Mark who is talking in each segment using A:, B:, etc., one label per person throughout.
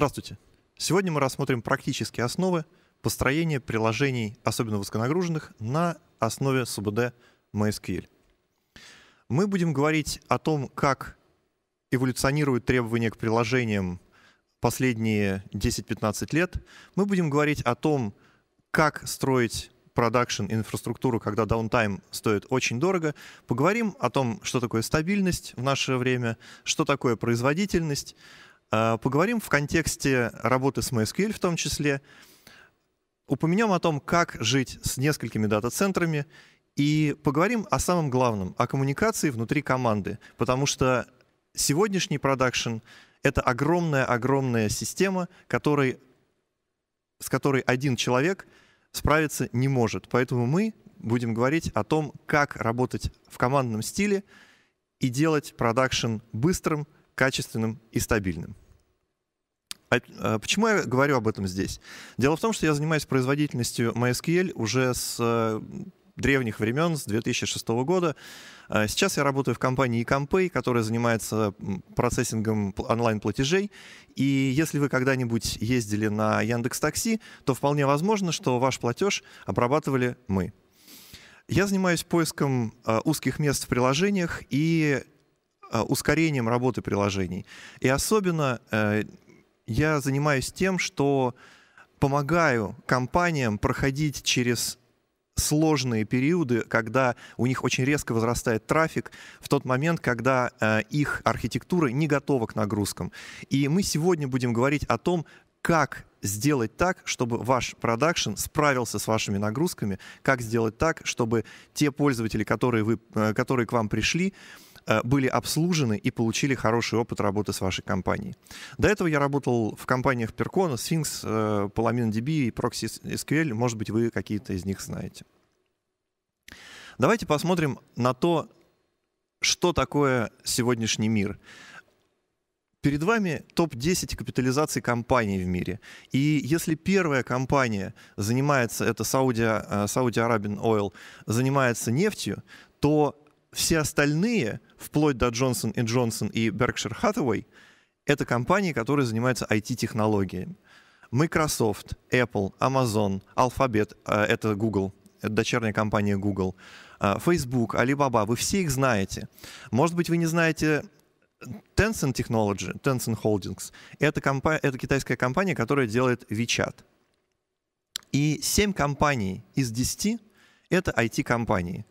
A: Здравствуйте. Сегодня мы рассмотрим практические основы построения приложений, особенно высоконагруженных, на основе СУБД MySQL. Мы будем говорить о том, как эволюционируют требования к приложениям последние 10-15 лет. Мы будем говорить о том, как строить продакшн, инфраструктуру, когда даунтайм стоит очень дорого. Поговорим о том, что такое стабильность в наше время, что такое производительность, а, поговорим в контексте работы с MySQL в том числе. Упомянем о том, как жить с несколькими дата-центрами и поговорим о самом главном, о коммуникации внутри команды, потому что сегодняшний продакшн — это огромная-огромная система, который, с которой один человек справиться не может. Поэтому мы будем говорить о том, как работать в командном стиле и делать продакшн быстрым, качественным и стабильным. А, а почему я говорю об этом здесь? Дело в том, что я занимаюсь производительностью MySQL уже с э, древних времен, с 2006 года. А сейчас я работаю в компании eCompay, которая занимается процессингом онлайн-платежей. И если вы когда-нибудь ездили на Яндекс Такси, то вполне возможно, что ваш платеж обрабатывали мы. Я занимаюсь поиском э, узких мест в приложениях и Э, ускорением работы приложений. И особенно э, я занимаюсь тем, что помогаю компаниям проходить через сложные периоды, когда у них очень резко возрастает трафик, в тот момент, когда э, их архитектура не готова к нагрузкам. И мы сегодня будем говорить о том, как сделать так, чтобы ваш продакшн справился с вашими нагрузками, как сделать так, чтобы те пользователи, которые, вы, э, которые к вам пришли, э, Э, были обслужены и получили хороший опыт работы с вашей компанией. До этого я работал в компаниях Percona, Sphinx, PalaminDB и ProxySQL. Может быть, вы какие-то из них знаете. Давайте посмотрим на то, что такое сегодняшний мир. Перед вами топ-10 капитализаций компаний в мире. И если первая компания занимается, это Saudi, Saudi Arabian Oil, занимается нефтью, то все остальные, вплоть до Джонсон и Джонсон и Berkshire Hathaway, это компании, которые занимаются IT-технологиями. Microsoft, Apple, Amazon, Alphabet, э, это Google, это дочерняя компания Google, э, Facebook, Alibaba, вы все их знаете. Может быть, вы не знаете э, Tencent Technology, Tencent Holdings. Это, компа- это китайская компания, которая делает WeChat. И 7 компаний из 10 — это IT-компании.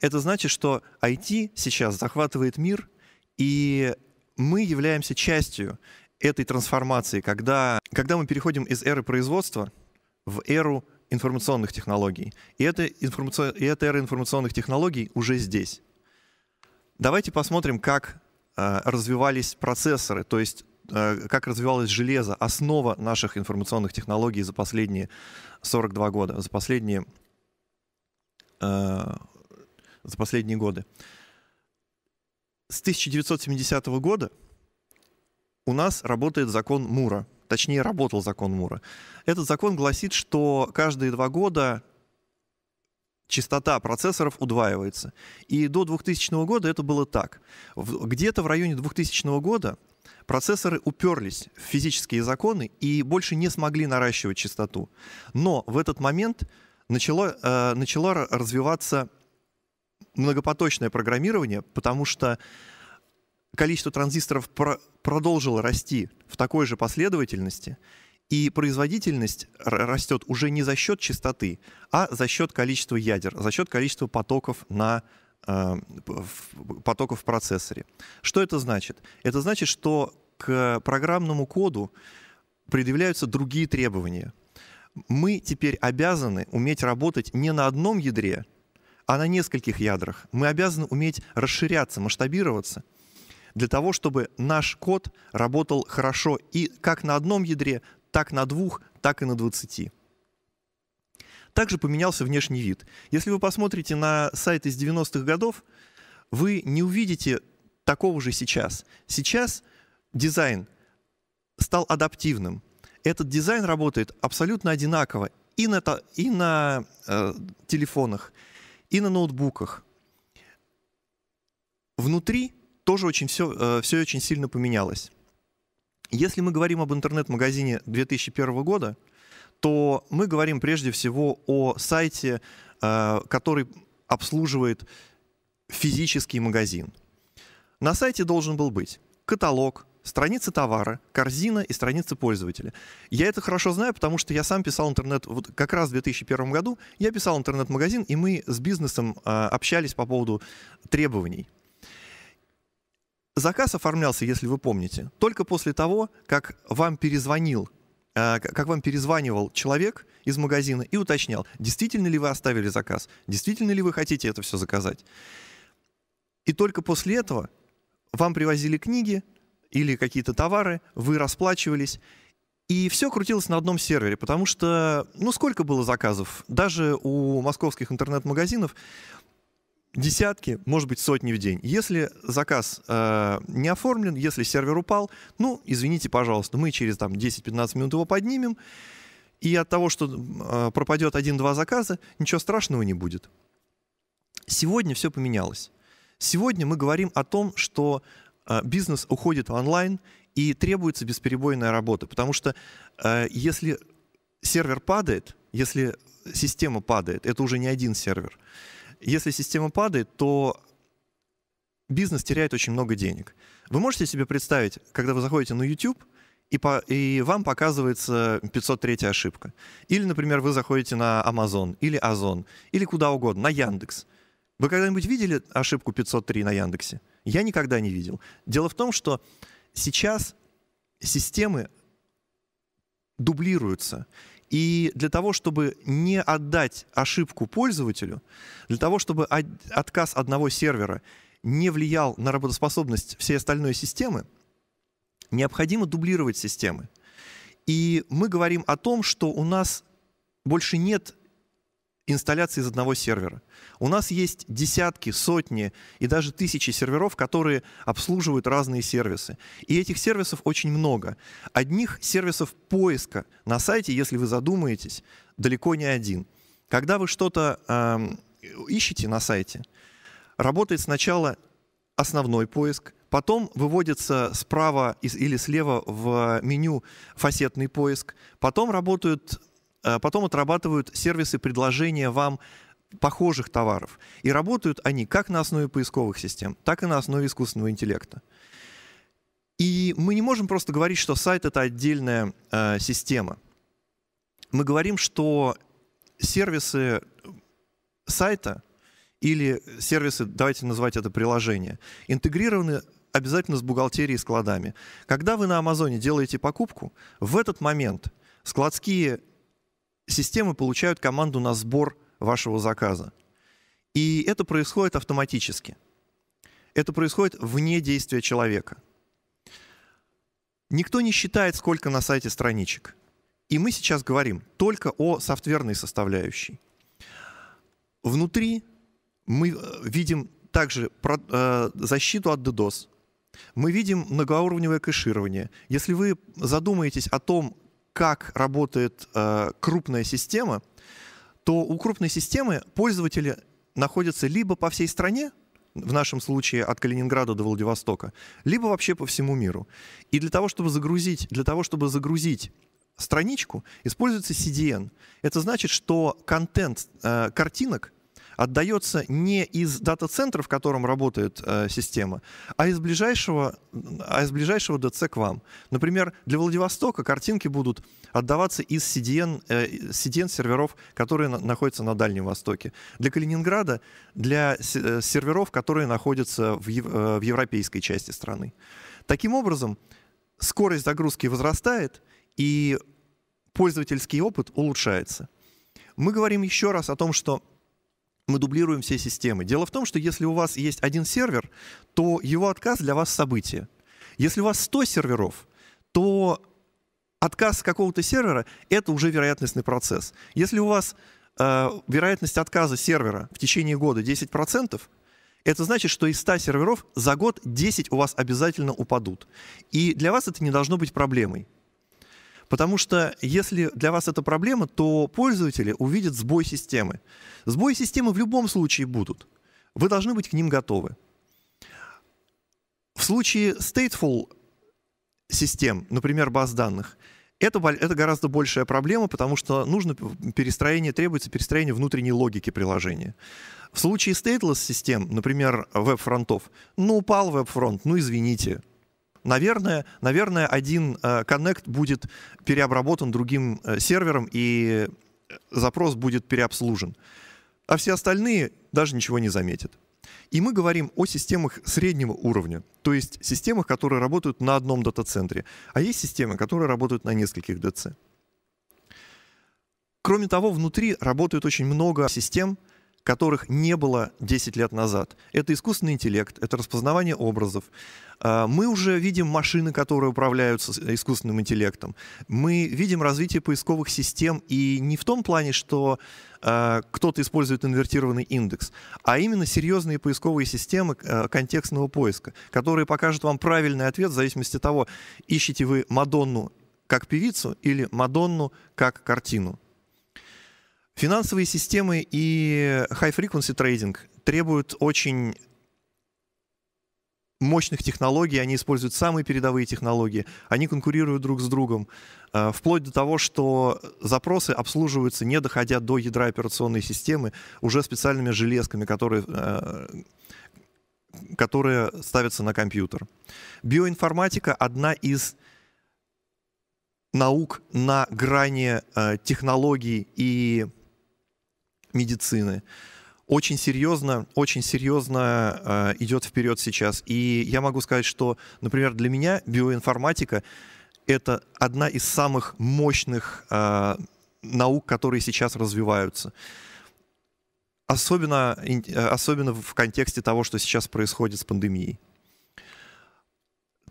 A: Это значит, что IT сейчас захватывает мир, и мы являемся частью этой трансформации, когда, когда мы переходим из эры производства в эру информационных технологий. И эта, информацион... и эта эра информационных технологий уже здесь. Давайте посмотрим, как э, развивались процессоры, то есть э, как развивалось железо, основа наших информационных технологий за последние 42 года, за последние э, за последние годы. С 1970 года у нас работает закон Мура, точнее работал закон Мура. Этот закон гласит, что каждые два года частота процессоров удваивается. И до 2000 года это было так. Где-то в районе 2000 года процессоры уперлись в физические законы и больше не смогли наращивать частоту. Но в этот момент начало, э, начала развиваться многопоточное программирование, потому что количество транзисторов про продолжило расти в такой же последовательности, и производительность растет уже не за счет частоты, а за счет количества ядер, за счет количества потоков на э, потоков в процессоре. Что это значит? Это значит, что к программному коду предъявляются другие требования. Мы теперь обязаны уметь работать не на одном ядре, а на нескольких ядрах. Мы обязаны уметь расширяться, масштабироваться для того, чтобы наш код работал хорошо и как на одном ядре, так на двух, так и на двадцати. Также поменялся внешний вид. Если вы посмотрите на сайт из 90-х годов, вы не увидите такого же сейчас. Сейчас дизайн стал адаптивным. Этот дизайн работает абсолютно одинаково и на, и на э, телефонах, и на ноутбуках. Внутри тоже очень все, э, все очень сильно поменялось. Если мы говорим об интернет-магазине 2001 года, то мы говорим прежде всего о сайте, э, который обслуживает физический магазин. На сайте должен был быть каталог, Страница товара, корзина и страница пользователя. Я это хорошо знаю, потому что я сам писал интернет, вот как раз в 2001 году я писал интернет-магазин, и мы с бизнесом а, общались по поводу требований. Заказ оформлялся, если вы помните, только после того, как вам перезвонил а, как вам перезванивал человек из магазина и уточнял, действительно ли вы оставили заказ, действительно ли вы хотите это все заказать. И только после этого вам привозили книги, или какие-то товары, вы расплачивались, и все крутилось на одном сервере, потому что, ну, сколько было заказов? Даже у московских интернет-магазинов десятки, может быть, сотни в день. Если заказ э, не оформлен, если сервер упал, ну, извините, пожалуйста, мы через там 10-15 минут его поднимем, и от того, что э, пропадет один-два заказа, ничего страшного не будет. Сегодня все поменялось. Сегодня мы говорим о том, что а, бизнес уходит в онлайн и требуется бесперебойная работа, потому что а, если сервер падает, если система падает, это уже не один сервер, если система падает, то бизнес теряет очень много денег. Вы можете себе представить, когда вы заходите на YouTube, и, по, и вам показывается 503 ошибка. Или, например, вы заходите на Amazon, или Озон, или куда угодно, на Яндекс. Вы когда-нибудь видели ошибку 503 на Яндексе? я никогда не видел. Дело в том, что сейчас системы дублируются. И для того, чтобы не отдать ошибку пользователю, для того, чтобы отказ одного сервера не влиял на работоспособность всей остальной системы, необходимо дублировать системы. И мы говорим о том, что у нас больше нет инсталляции из одного сервера. У нас есть десятки, сотни и даже тысячи серверов, которые обслуживают разные сервисы. И этих сервисов очень много. Одних сервисов поиска на сайте, если вы задумаетесь, далеко не один. Когда вы что-то э, ищете на сайте, работает сначала основной поиск, Потом выводится справа или слева в меню фасетный поиск. Потом работают Э, потом отрабатывают сервисы предложения вам похожих товаров. И работают они как на основе поисковых систем, так и на основе искусственного интеллекта. И мы не можем просто говорить, что сайт это отдельная э, система. Мы говорим, что сервисы сайта или сервисы, давайте назвать это приложение, интегрированы обязательно с бухгалтерией и складами. Когда вы на Амазоне делаете покупку, в этот момент складские системы получают команду на сбор вашего заказа. И это происходит автоматически. Это происходит вне действия человека. Никто не считает, сколько на сайте страничек. И мы сейчас говорим только о софтверной составляющей. Внутри мы э, видим также э, защиту от DDoS. Мы видим многоуровневое кэширование. Если вы задумаетесь о том, как работает э, крупная система, то у крупной системы пользователи находятся либо по всей стране, в нашем случае от Калининграда до Владивостока, либо вообще по всему миру. И для того, чтобы загрузить, для того, чтобы загрузить страничку, используется CDN. Это значит, что контент э, картинок отдается не из дата-центра, в котором работает э, система, а из ближайшего, а из ближайшего ДЦ к вам. Например, для Владивостока картинки будут отдаваться из CDN, э, CDN серверов, которые на, находятся на Дальнем Востоке. Для Калининграда для э, серверов, которые находятся в, э, в европейской части страны. Таким образом, скорость загрузки возрастает, и пользовательский опыт улучшается. Мы говорим еще раз о том, что мы дублируем все системы. Дело в том, что если у вас есть один сервер, то его отказ для вас событие. Если у вас 100 серверов, то отказ какого-то сервера — это уже вероятностный процесс. Если у вас э, вероятность отказа сервера в течение года 10%, это значит, что из 100 серверов за год 10 у вас обязательно упадут. И для вас это не должно быть проблемой. Потому что если для вас это проблема, то пользователи увидят сбой системы. Сбой системы в любом случае будут. Вы должны быть к ним готовы. В случае stateful систем, например, баз данных, это, это гораздо большая проблема, потому что нужно перестроение, требуется перестроение внутренней логики приложения. В случае stateless систем, например, веб-фронтов, ну упал веб-фронт, ну извините, наверное, наверное, один э, коннект будет переобработан другим э, сервером, и э, запрос будет переобслужен. А все остальные даже ничего не заметят. И мы говорим о системах среднего уровня, то есть системах, которые работают на одном дата-центре, а есть системы, которые работают на нескольких ДЦ. Кроме того, внутри работают очень много систем, которых не было 10 лет назад. Это искусственный интеллект, это распознавание образов. А, мы уже видим машины, которые управляются э, искусственным интеллектом. Мы видим развитие поисковых систем, и не в том плане, что а, кто-то использует инвертированный индекс, а именно серьезные поисковые системы э, контекстного поиска, которые покажут вам правильный ответ в зависимости от того, ищете вы Мадонну как певицу или Мадонну как картину. Финансовые системы и high-frequency трейдинг требуют очень мощных технологий, они используют самые передовые технологии, они конкурируют друг с другом, э, вплоть до того, что запросы обслуживаются, не доходя до ядра операционной системы, уже специальными железками, которые э, которые ставятся на компьютер. Биоинформатика одна из наук на грани э, технологий и медицины очень серьезно, очень серьезно э, идет вперед сейчас. И я могу сказать, что, например, для меня биоинформатика это одна из самых мощных э, наук, которые сейчас развиваются. Особенно, э, особенно в контексте того, что сейчас происходит с пандемией.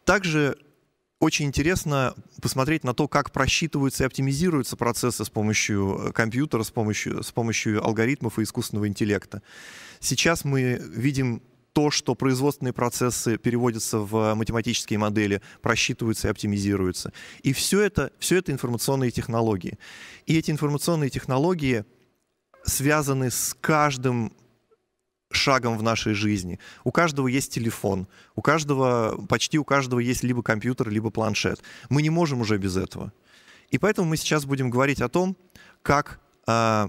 A: Также очень интересно посмотреть на то, как просчитываются и оптимизируются процессы с помощью э, компьютера, с помощью, с помощью алгоритмов и искусственного интеллекта. Сейчас мы видим то, что производственные процессы переводятся в математические модели, просчитываются и оптимизируются. И все это, все это информационные технологии. И эти информационные технологии связаны с каждым шагом в нашей жизни. У каждого есть телефон, у каждого, почти у каждого есть либо компьютер, либо планшет. Мы не можем уже без этого. И поэтому мы сейчас будем говорить о том, как э,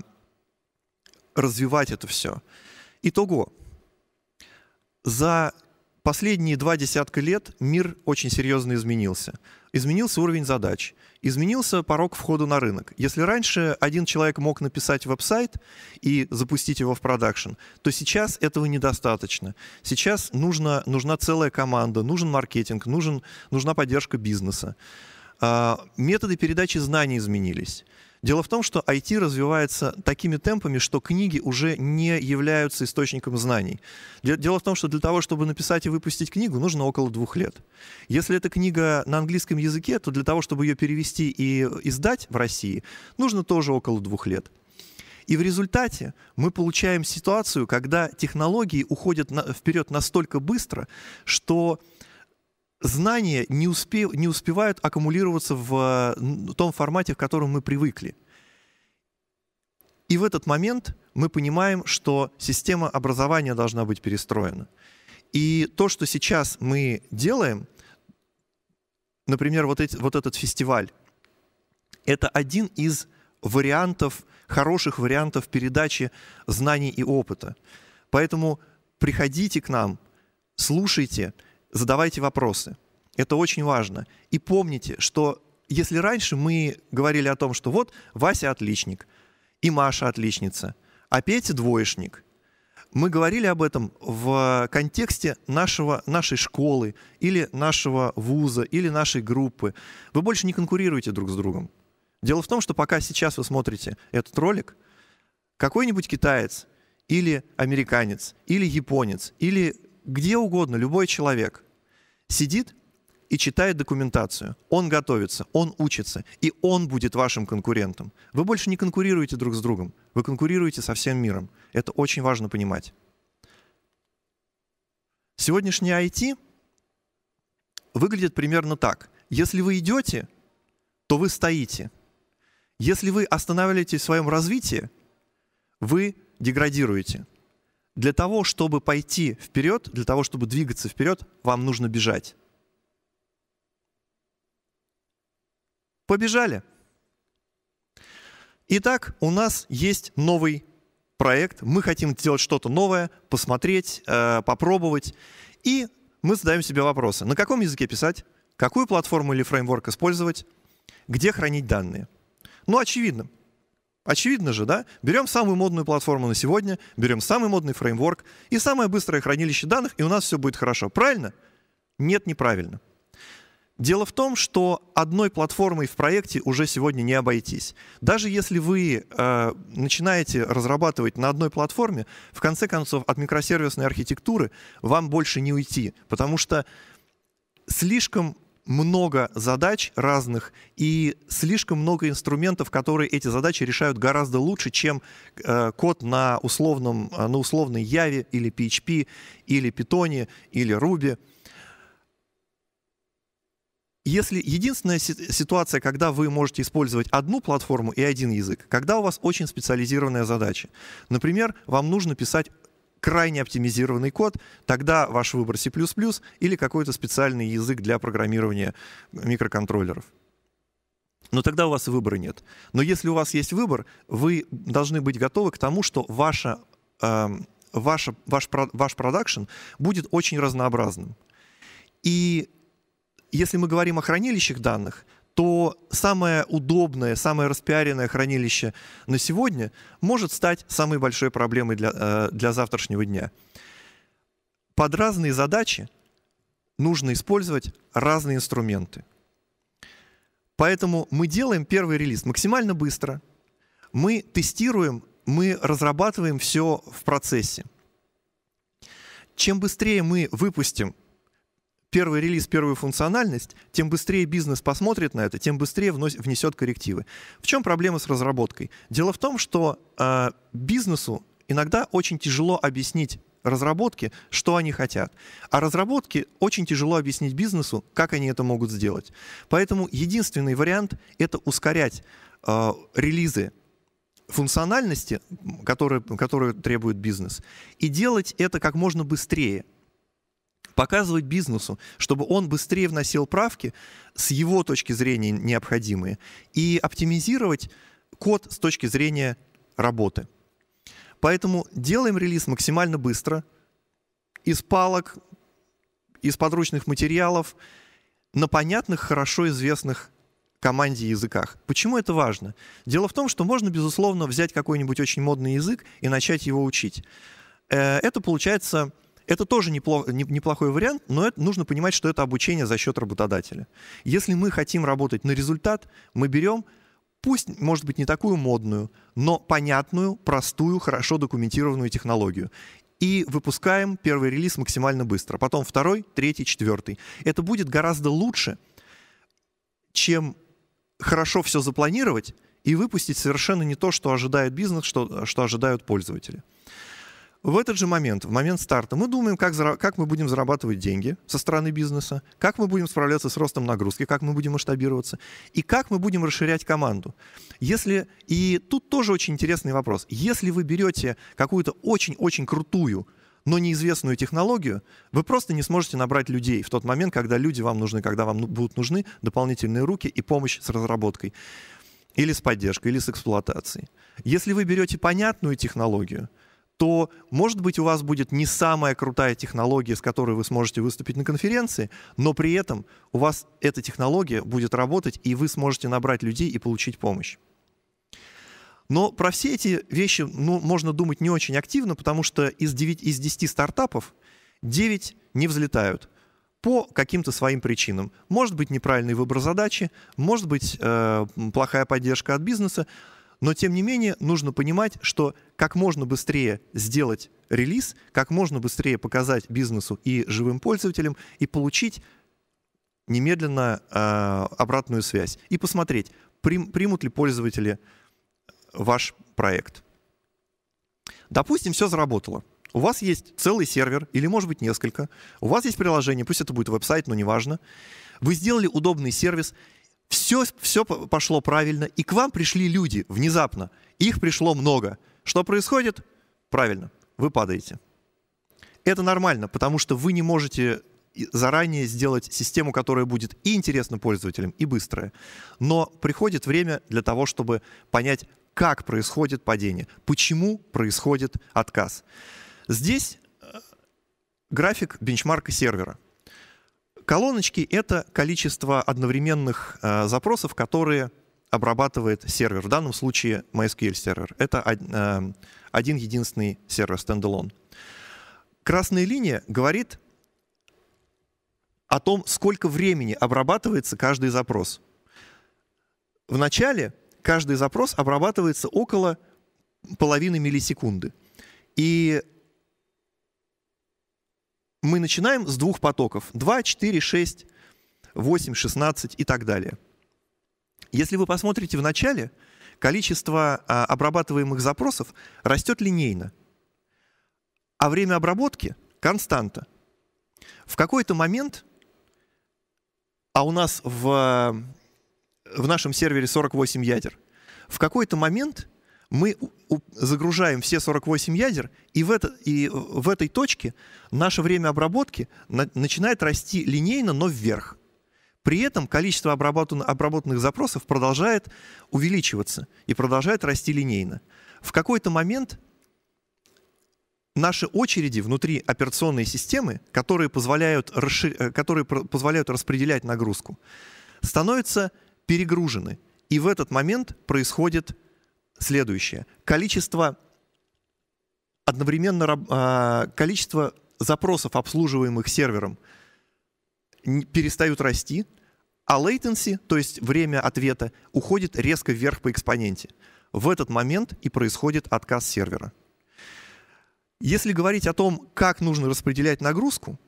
A: развивать это все. Итого, за последние два десятка лет мир очень серьезно изменился. Изменился уровень задач, изменился порог входа на рынок. Если раньше один человек мог написать веб-сайт и запустить его в продакшн, то сейчас этого недостаточно. Сейчас нужно, нужна целая команда, нужен маркетинг, нужен, нужна поддержка бизнеса. А, методы передачи знаний изменились. Дело в том, что IT развивается такими темпами, что книги уже не являются источником знаний. Дело в том, что для того, чтобы написать и выпустить книгу, нужно около двух лет. Если эта книга на английском языке, то для того, чтобы ее перевести и издать в России, нужно тоже около двух лет. И в результате мы получаем ситуацию, когда технологии уходят вперед настолько быстро, что знания не, успе, не успевают аккумулироваться в э, том формате, в котором мы привыкли. И в этот момент мы понимаем, что система образования должна быть перестроена. И то, что сейчас мы делаем, например, вот, эти, вот этот фестиваль, это один из вариантов, хороших вариантов передачи знаний и опыта. Поэтому приходите к нам, слушайте – задавайте вопросы. Это очень важно. И помните, что если раньше мы говорили о том, что вот Вася отличник, и Маша отличница, а Петя двоечник, мы говорили об этом в контексте нашего, нашей школы или нашего вуза или нашей группы. Вы больше не конкурируете друг с другом. Дело в том, что пока сейчас вы смотрите этот ролик, какой-нибудь китаец или американец, или японец, или где угодно, любой человек сидит и читает документацию. Он готовится, он учится, и он будет вашим конкурентом. Вы больше не конкурируете друг с другом, вы конкурируете со всем миром. Это очень важно понимать. Сегодняшний IT выглядит примерно так. Если вы идете, то вы стоите. Если вы останавливаетесь в своем развитии, вы деградируете – для того, чтобы пойти вперед, для того, чтобы двигаться вперед, вам нужно бежать. Побежали. Итак, у нас есть новый проект. Мы хотим сделать что-то новое, посмотреть, э, попробовать. И мы задаем себе вопросы. На каком языке писать? Какую платформу или фреймворк использовать? Где хранить данные? Ну, очевидно. Очевидно же, да? Берем самую модную платформу на сегодня, берем самый модный фреймворк и самое быстрое хранилище данных, и у нас все будет хорошо. Правильно? Нет, неправильно. Дело в том, что одной платформой в проекте уже сегодня не обойтись. Даже если вы э, начинаете разрабатывать на одной платформе, в конце концов от микросервисной архитектуры вам больше не уйти, потому что слишком много задач разных и слишком много инструментов, которые эти задачи решают гораздо лучше, чем э, код на, условном, э, на условной Яве или PHP, или Python, или Ruby. Если единственная ситуация, когда вы можете использовать одну платформу и один язык, когда у вас очень специализированная задача. Например, вам нужно писать крайне оптимизированный код, тогда ваш выбор C++ или какой-то специальный язык для программирования микроконтроллеров. Но тогда у вас выбора нет. Но если у вас есть выбор, вы должны быть готовы к тому, что ваша, э, ваша, ваш, ваш продакшн будет очень разнообразным. И если мы говорим о хранилищах данных, то самое удобное, самое распиаренное хранилище на сегодня может стать самой большой проблемой для, э, для завтрашнего дня. Под разные задачи нужно использовать разные инструменты. Поэтому мы делаем первый релиз максимально быстро. Мы тестируем, мы разрабатываем все в процессе. Чем быстрее мы выпустим первый релиз, первую функциональность, тем быстрее бизнес посмотрит на это, тем быстрее внос, внесет коррективы. В чем проблема с разработкой? Дело в том, что э, бизнесу иногда очень тяжело объяснить разработки, что они хотят. А разработке очень тяжело объяснить бизнесу, как они это могут сделать. Поэтому единственный вариант — это ускорять э, релизы функциональности, которые, которые требует бизнес, и делать это как можно быстрее — показывать бизнесу, чтобы он быстрее вносил правки с его точки зрения необходимые и оптимизировать код с точки зрения работы. Поэтому делаем релиз максимально быстро, из палок, из подручных материалов, на понятных, хорошо известных команде языках. Почему это важно? Дело в том, что можно, безусловно, взять какой-нибудь очень модный язык и начать его учить. Э, это получается это тоже неплохой вариант, но это, нужно понимать, что это обучение за счет работодателя. Если мы хотим работать на результат, мы берем, пусть, может быть, не такую модную, но понятную, простую, хорошо документированную технологию и выпускаем первый релиз максимально быстро. Потом второй, третий, четвертый. Это будет гораздо лучше, чем хорошо все запланировать и выпустить совершенно не то, что ожидает бизнес, что, что ожидают пользователи в этот же момент, в момент старта, мы думаем, как, зара- как мы будем зарабатывать деньги со стороны бизнеса, как мы будем справляться с ростом нагрузки, как мы будем масштабироваться и как мы будем расширять команду. Если, и тут тоже очень интересный вопрос. Если вы берете какую-то очень-очень крутую но неизвестную технологию, вы просто не сможете набрать людей в тот момент, когда люди вам нужны, когда вам ну, будут нужны дополнительные руки и помощь с разработкой. Или с поддержкой, или с эксплуатацией. Если вы берете понятную технологию, то, может быть, у вас будет не самая крутая технология, с которой вы сможете выступить на конференции, но при этом у вас эта технология будет работать, и вы сможете набрать людей и получить помощь. Но про все эти вещи ну, можно думать не очень активно, потому что из, 9, из 10 стартапов 9 не взлетают по каким-то своим причинам. Может быть, неправильный выбор задачи, может быть, э, плохая поддержка от бизнеса, но тем не менее нужно понимать, что как можно быстрее сделать релиз, как можно быстрее показать бизнесу и живым пользователям и получить немедленно э, обратную связь и посмотреть, прим, примут ли пользователи ваш проект. Допустим, все заработало. У вас есть целый сервер или, может быть, несколько. У вас есть приложение, пусть это будет веб-сайт, но неважно. Вы сделали удобный сервис, все, все пошло правильно, и к вам пришли люди внезапно. Их пришло много. Что происходит? Правильно, вы падаете. Это нормально, потому что вы не можете э, заранее сделать систему, которая будет и интересна пользователям, и быстрая. Но приходит время для того, чтобы понять, как происходит падение, почему происходит отказ. Здесь э, график бенчмарка сервера – Колоночки — это количество одновременных э, запросов, которые обрабатывает сервер. В данном случае MySQL сервер. Это э, один единственный сервер, стендалон. Красная линия говорит о том, сколько времени обрабатывается каждый запрос. В начале каждый запрос обрабатывается около половины миллисекунды. И мы начинаем с двух потоков. 2, 4, 6, 8, 16 и так далее. Если вы посмотрите в начале, количество а, обрабатываемых запросов растет линейно, а время обработки – константа. В какой-то момент, а у нас в, в нашем сервере 48 ядер, в какой-то момент – мы загружаем все 48 ядер, и в, это, и в этой точке наше время обработки на, начинает расти линейно, но вверх. При этом количество обработанных, обработанных запросов продолжает увеличиваться и продолжает расти линейно. В какой-то момент наши очереди внутри операционной системы, которые позволяют, расшир... Э, которые позволяют распределять нагрузку, становятся перегружены. И в этот момент происходит следующее. Количество одновременно а, количество запросов, обслуживаемых сервером, перестают расти, а latency, то есть время ответа, уходит резко вверх по экспоненте. В этот момент и происходит отказ сервера. Если говорить о том, как нужно распределять нагрузку,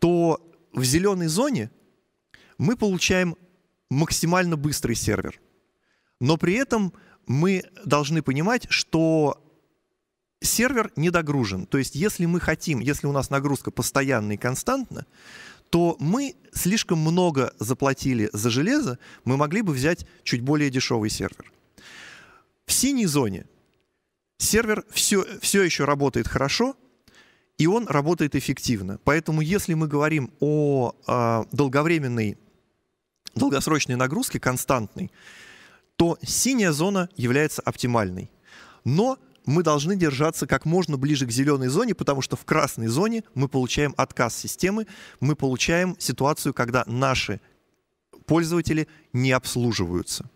A: то в зеленой зоне мы получаем максимально быстрый сервер. Но при этом мы должны понимать, что сервер недогружен. То есть если мы хотим, если у нас нагрузка постоянна и константна, то мы слишком много заплатили за железо, мы могли бы взять чуть более дешевый сервер. В синей зоне сервер все, все еще работает хорошо, и он работает эффективно. Поэтому если мы говорим о э, долговременной, долгосрочной нагрузке, константной, то синяя зона является оптимальной. Но мы должны держаться как можно ближе к зеленой зоне, потому что в красной зоне мы получаем отказ системы, мы получаем ситуацию, когда наши пользователи не обслуживаются.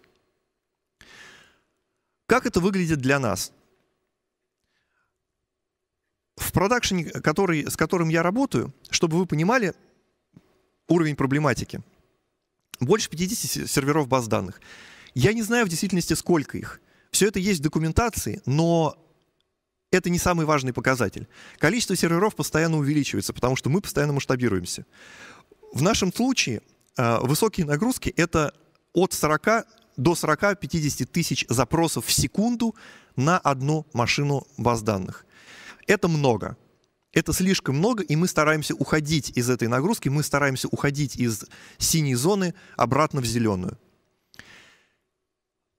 A: Как это выглядит для нас? В продакшене, который, с которым я работаю, чтобы вы понимали уровень проблематики, больше 50 серверов баз данных. Я не знаю в действительности, сколько их. Все это есть в документации, но это не самый важный показатель. Количество серверов постоянно увеличивается, потому что мы постоянно масштабируемся. В нашем случае э, высокие нагрузки — это от 40 до 40-50 тысяч запросов в секунду на одну машину баз данных. Это много. Это слишком много, и мы стараемся уходить из этой нагрузки, мы стараемся уходить из синей зоны обратно в зеленую.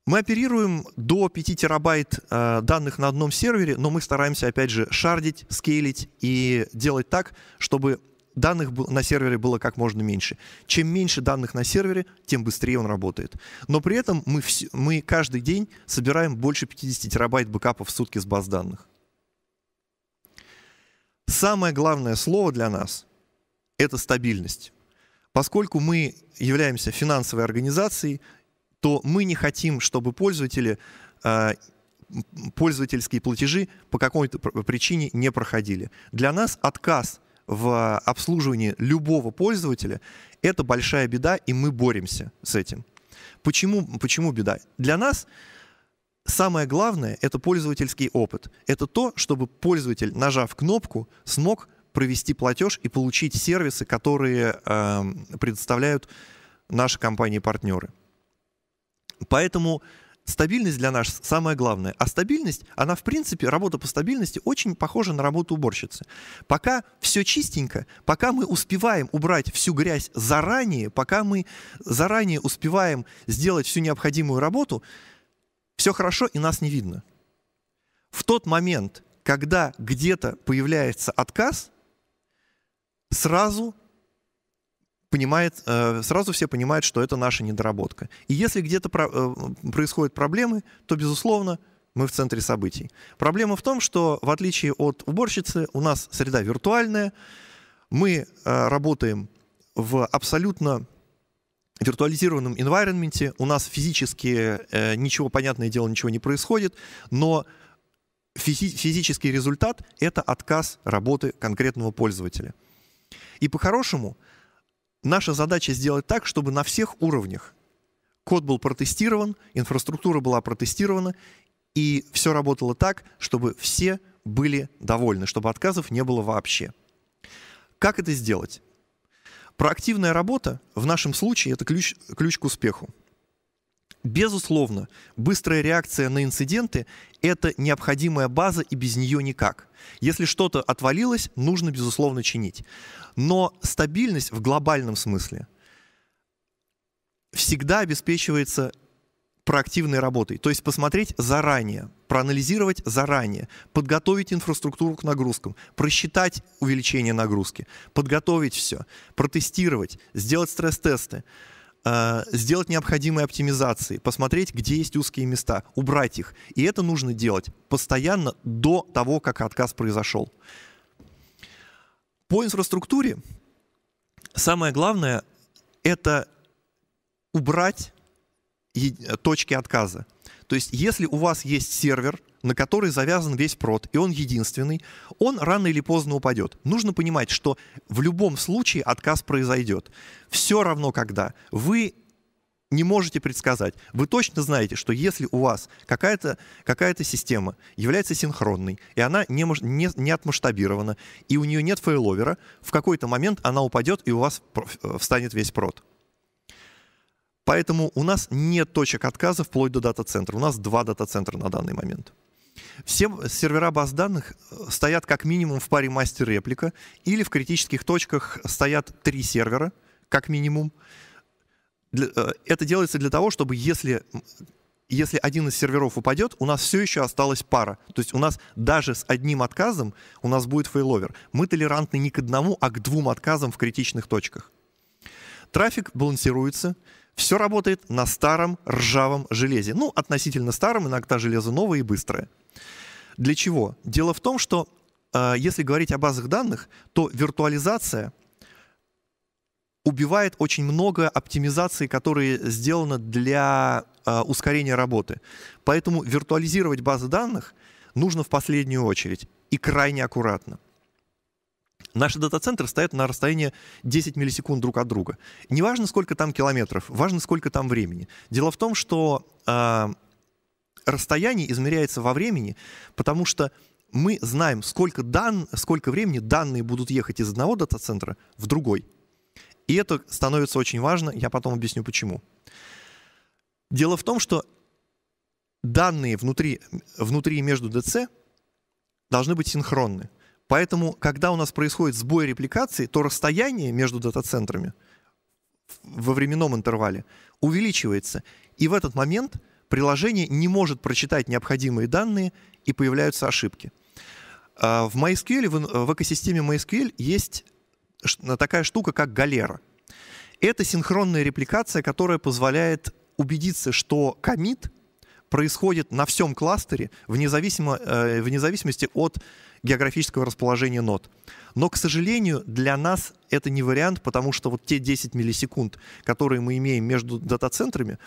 A: Мы оперируем до 5 терабайт э, данных на одном сервере, но мы стараемся, опять же, шардить, скейлить и делать так, чтобы данных на сервере было как можно меньше. Чем меньше данных на сервере, тем быстрее он работает. Но при этом мы, вс- мы каждый день собираем больше 50 терабайт бэкапов в сутки с баз данных. Самое главное слово для нас — это стабильность. Поскольку мы являемся финансовой организацией, то мы не хотим, чтобы пользователи э, пользовательские платежи по какой-то причине не проходили. Для нас отказ в обслуживании любого пользователя – это большая беда, и мы боремся с этим. Почему, почему беда? Для нас самое главное – это пользовательский опыт. Это то, чтобы пользователь, нажав кнопку, смог провести платеж и получить сервисы, которые э, предоставляют наши компании-партнеры. Поэтому стабильность для нас самое главное. А стабильность, она в принципе, работа по стабильности очень похожа на работу уборщицы. Пока все чистенько, пока мы успеваем убрать всю грязь заранее, пока мы заранее успеваем сделать всю необходимую работу, все хорошо и нас не видно. В тот момент, когда где-то появляется отказ, сразу понимает, э, сразу все понимают, что это наша недоработка. И если где-то э, происходят проблемы, то, безусловно, мы в центре событий. Проблема в том, что в отличие от уборщицы, у нас среда виртуальная, мы э, работаем в абсолютно виртуализированном environment, у нас физически э, ничего, понятное дело, ничего не происходит, но физи физический результат — это отказ работы конкретного пользователя. И по-хорошему, Наша задача сделать так, чтобы на всех уровнях код был протестирован, инфраструктура была протестирована, и все работало так, чтобы все были довольны, чтобы отказов не было вообще. Как это сделать? Проактивная работа в нашем случае это ключ, ключ к успеху. Безусловно, быстрая реакция на инциденты – это необходимая база, и без нее никак. Если что-то отвалилось, нужно, безусловно, чинить. Но стабильность в глобальном смысле всегда обеспечивается проактивной работой. То есть посмотреть заранее, проанализировать заранее, подготовить инфраструктуру к нагрузкам, просчитать увеличение нагрузки, подготовить все, протестировать, сделать стресс-тесты. Э, сделать необходимые оптимизации, посмотреть, где есть узкие места, убрать их. И это нужно делать постоянно до того, как отказ произошел. По инфраструктуре самое главное — это убрать точки отказа. То есть если у вас есть сервер, на который завязан весь прод, и он единственный, он рано или поздно упадет. Нужно понимать, что в любом случае отказ произойдет. Все равно когда. Вы не можете предсказать. Вы точно знаете, что если у вас какая-то какая система является синхронной, и она не, не, не отмасштабирована, и у нее нет фейловера, в какой-то момент она упадет, и у вас э, встанет весь прод. Поэтому у нас нет точек отказа вплоть до дата-центра. У нас два дата-центра на данный момент. Все сервера баз данных э, стоят как минимум в паре мастер-реплика или в критических точках стоят три сервера, как минимум. Э, это делается для того, чтобы если если один из серверов упадет, у нас все еще осталась пара. То есть у нас даже с одним отказом у нас будет фейловер. Мы толерантны не к одному, а к двум отказам в критичных точках. Трафик балансируется. Все работает на старом ржавом железе. Ну, относительно старом, иногда железо новое и быстрое. Для чего? Дело в том, что э, если говорить о базах данных, то виртуализация убивает очень много оптимизации, которые сделаны для э, ускорения работы. Поэтому виртуализировать базы данных нужно в последнюю очередь и крайне аккуратно. Наши дата-центры стоят на расстоянии 10 миллисекунд друг от друга. Не важно, сколько там километров, важно, сколько там времени. Дело в том, что э, расстояние измеряется во времени, потому что мы знаем, сколько, дан, сколько времени данные будут ехать из одного дата-центра в другой. И это становится очень важно, я потом объясню почему. Дело в том, что данные внутри, внутри и между ДЦ должны быть синхронны. Поэтому, когда у нас происходит сбой репликации, то расстояние между дата-центрами во временном интервале увеличивается. И в этот момент приложение не может прочитать необходимые данные, и появляются ошибки. А, в MySQL, в экосистеме MySQL есть такая штука, как галера. Это синхронная репликация, которая позволяет убедиться, что комит происходит на всем кластере, вне, зависимо, э, вне зависимости от географического расположения нот. Но, к сожалению, для нас это не вариант, потому что вот те 10 миллисекунд, которые мы имеем между дата-центрами,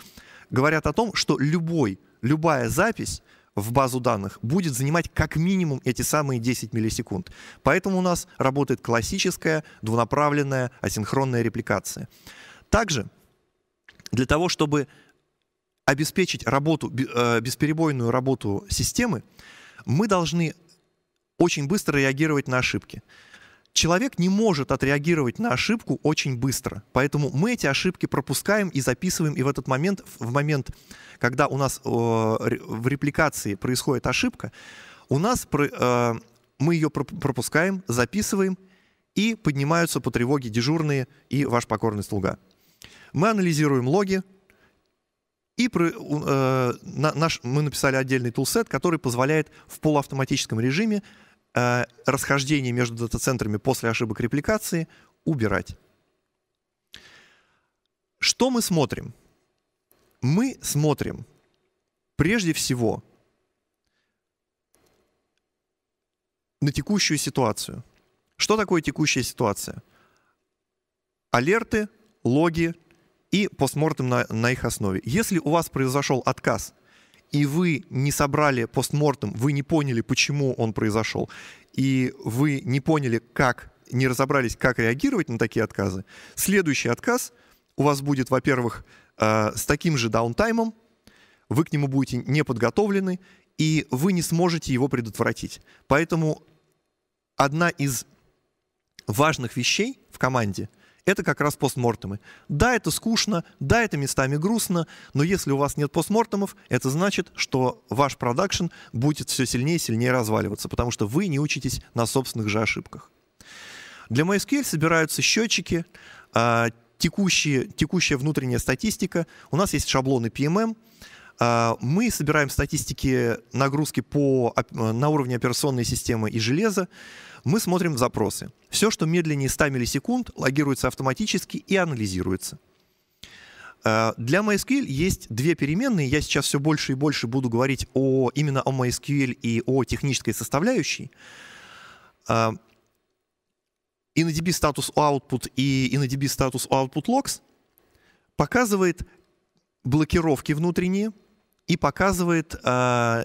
A: говорят о том, что любой, любая запись в базу данных будет занимать как минимум эти самые 10 миллисекунд. Поэтому у нас работает классическая двунаправленная асинхронная репликация. Также для того, чтобы обеспечить работу, э, бесперебойную работу системы, мы должны очень быстро реагировать на ошибки. Человек не может отреагировать на ошибку очень быстро, поэтому мы эти ошибки пропускаем и записываем, и в этот момент, в момент, когда у нас э, в репликации происходит ошибка, у нас э, мы ее пропускаем, записываем, и поднимаются по тревоге дежурные и ваш покорный слуга. Мы анализируем логи, и про, э, наш, мы написали отдельный тулсет, который позволяет в полуавтоматическом режиме Э, расхождение между дата-центрами после ошибок репликации убирать. Что мы смотрим? Мы смотрим прежде всего на текущую ситуацию. Что такое текущая ситуация? Алерты, логи и постмортем на, на их основе. Если у вас произошел отказ – и вы не собрали постмортом, вы не поняли, почему он произошел, и вы не поняли, как, не разобрались, как реагировать на такие отказы, следующий отказ у вас будет, во-первых, э, с таким же даунтаймом, вы к нему будете не подготовлены, и вы не сможете его предотвратить. Поэтому одна из важных вещей в команде — это как раз постмортемы. Да, это скучно, да, это местами грустно, но если у вас нет постмортемов, это значит, что ваш продакшн будет все сильнее и сильнее разваливаться, потому что вы не учитесь на собственных же ошибках. Для MySQL собираются счетчики, а, текущие, текущая внутренняя статистика. У нас есть шаблоны PMM, а, мы собираем статистики нагрузки по, а, на уровне операционной системы и железа. Мы смотрим в запросы. Все, что медленнее 100 миллисекунд, логируется автоматически и анализируется. Э, для MySQL есть две переменные. Я сейчас все больше и больше буду говорить о, именно о MySQL и о технической составляющей. Э, InnoDB status output и InnoDB status output logs показывает блокировки внутренние — и показывает, э,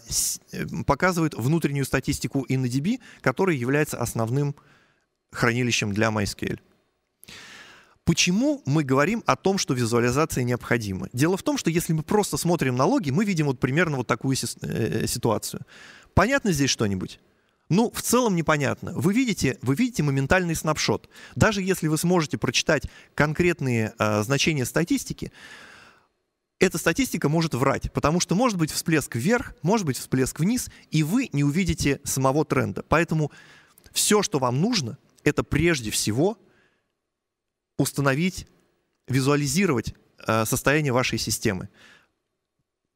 A: э, показывает внутреннюю статистику InnoDB, которая является основным хранилищем для MySQL. Почему мы говорим о том, что визуализация необходима? Дело в том, что если мы просто смотрим на логи, мы видим вот примерно вот такую э, э, ситуацию. Понятно здесь что-нибудь? Ну, в целом непонятно. Вы видите, вы видите моментальный снапшот. Даже если вы сможете прочитать конкретные э, значения статистики, эта статистика может врать, потому что может быть всплеск вверх, может быть всплеск вниз, и вы не увидите самого тренда. Поэтому все, что вам нужно, это прежде всего установить, визуализировать э, состояние вашей системы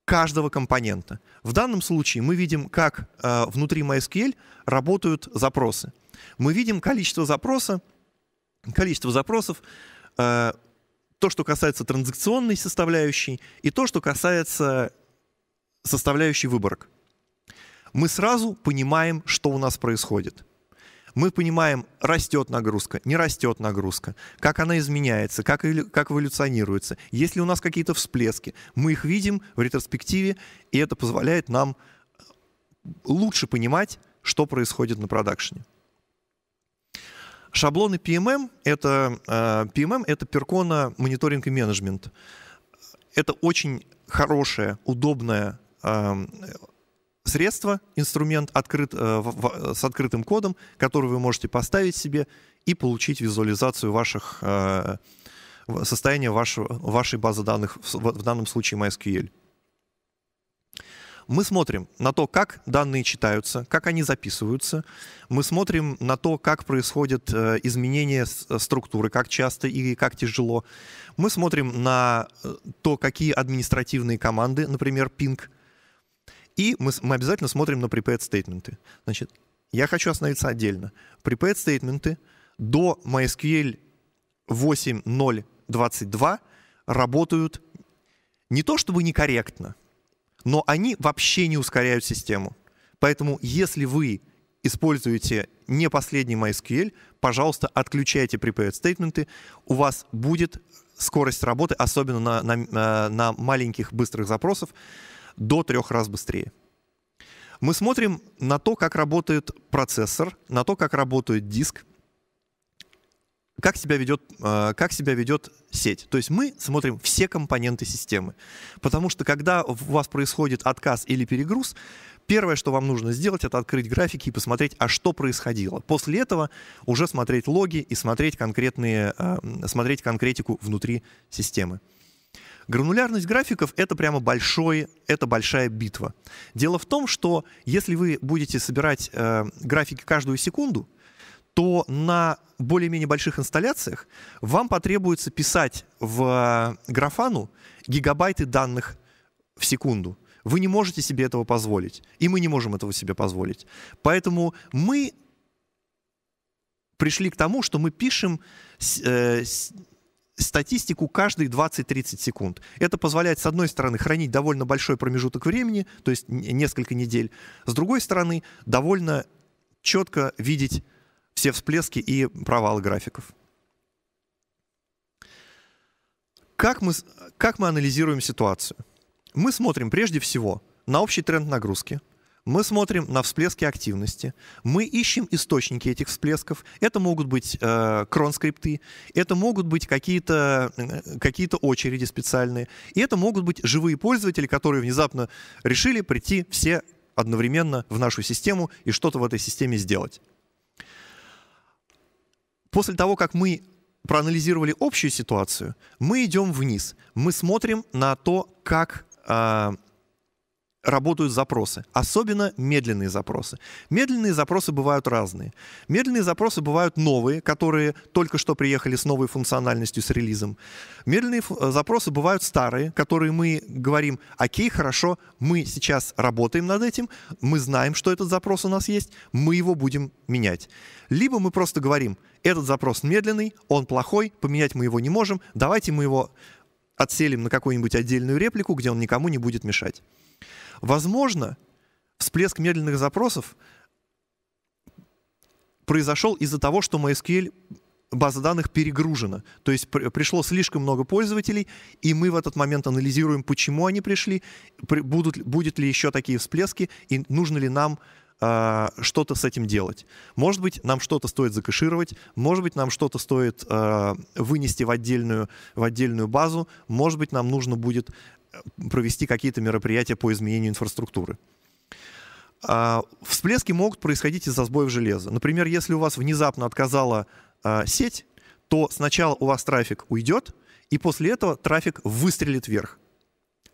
A: каждого компонента. В данном случае мы видим, как э, внутри MySQL работают запросы. Мы видим количество запроса, количество запросов, э, то, что касается транзакционной составляющей, и то, что касается составляющей выборок. Мы сразу понимаем, что у нас происходит. Мы понимаем, растет нагрузка, не растет нагрузка, как она изменяется, как, как эволюционируется. Если у нас какие-то всплески, мы их видим в ретроспективе, и это позволяет нам лучше понимать, что происходит на продакшене. Шаблоны PMM — это, э, PMM — это Percona мониторинг и менеджмент. Это очень хорошее, удобное э, средство, инструмент открыт, э, с открытым кодом, который вы можете поставить себе и получить визуализацию ваших состояния вашего, вашей базы данных, в данном случае MySQL мы смотрим на то, как данные читаются, как они записываются, мы смотрим на то, как происходят э, изменения э, структуры, как часто и как тяжело. Мы смотрим на э, то, какие административные команды, например, ping, И мы, мы обязательно смотрим на prepared стейтменты. Значит, я хочу остановиться отдельно. Prepared стейтменты до MySQL 8.0.22 работают не то чтобы некорректно, но они вообще не ускоряют систему. Поэтому если вы используете не последний MySQL, пожалуйста, отключайте prepared statements. у вас будет скорость работы, особенно на, на, э, на маленьких быстрых запросов, до трех раз быстрее. Мы смотрим на то, как работает процессор, на то, как работает диск, как себя ведет, а, как себя ведет сеть. То есть мы смотрим все компоненты системы. Потому что когда у вас происходит отказ или перегруз, первое, что вам нужно сделать, это открыть графики и посмотреть, а что происходило. После этого уже смотреть логи и смотреть, конкретные, а, смотреть конкретику внутри системы. Гранулярность графиков — это прямо большой, это большая битва. Дело в том, что если вы будете собирать э, графики каждую секунду, то на более-менее больших инсталляциях вам потребуется писать в э, графану гигабайты данных в секунду. Вы не можете себе этого позволить. И мы не можем этого себе позволить. Поэтому мы пришли к тому, что мы пишем э, статистику каждые 20-30 секунд. Это позволяет, с одной стороны, хранить довольно большой промежуток времени, то есть несколько недель. С другой стороны, довольно четко видеть все всплески и провалы графиков. Как мы, как мы анализируем ситуацию? Мы смотрим прежде всего на общий тренд нагрузки, мы смотрим на всплески активности, мы ищем источники этих всплесков. Это могут быть э, кронскрипты, это могут быть какие-то э, какие очереди специальные, и это могут быть живые пользователи, которые внезапно решили прийти все одновременно в нашу систему и что-то в этой системе сделать. После того, как мы проанализировали общую ситуацию, мы идем вниз. Мы смотрим на то, как э, работают запросы, особенно медленные запросы. Медленные запросы бывают разные. Медленные запросы бывают новые, которые только что приехали с новой функциональностью, с релизом. Медленные э, запросы бывают старые, которые мы говорим, окей, хорошо, мы сейчас работаем над этим, мы знаем, что этот запрос у нас есть, мы его будем менять. Либо мы просто говорим, этот запрос медленный, он плохой, поменять мы его не можем, давайте мы его отселим на какую-нибудь отдельную реплику, где он никому не будет мешать. Возможно, всплеск медленных запросов произошел из-за того, что MySQL база данных перегружена. То есть пришло слишком много пользователей, и мы в этот момент анализируем, почему они пришли, будут, будут ли еще такие всплески, и нужно ли нам а, что-то с этим делать. Может быть, нам что-то стоит закэшировать, может быть, нам что-то стоит а, вынести в отдельную, в отдельную базу, может быть, нам нужно будет э, провести какие-то мероприятия по изменению инфраструктуры. А, всплески могут происходить из-за сбоев железа. Например, если у вас внезапно отказала сеть, то сначала у вас трафик уйдет, и после этого трафик выстрелит вверх.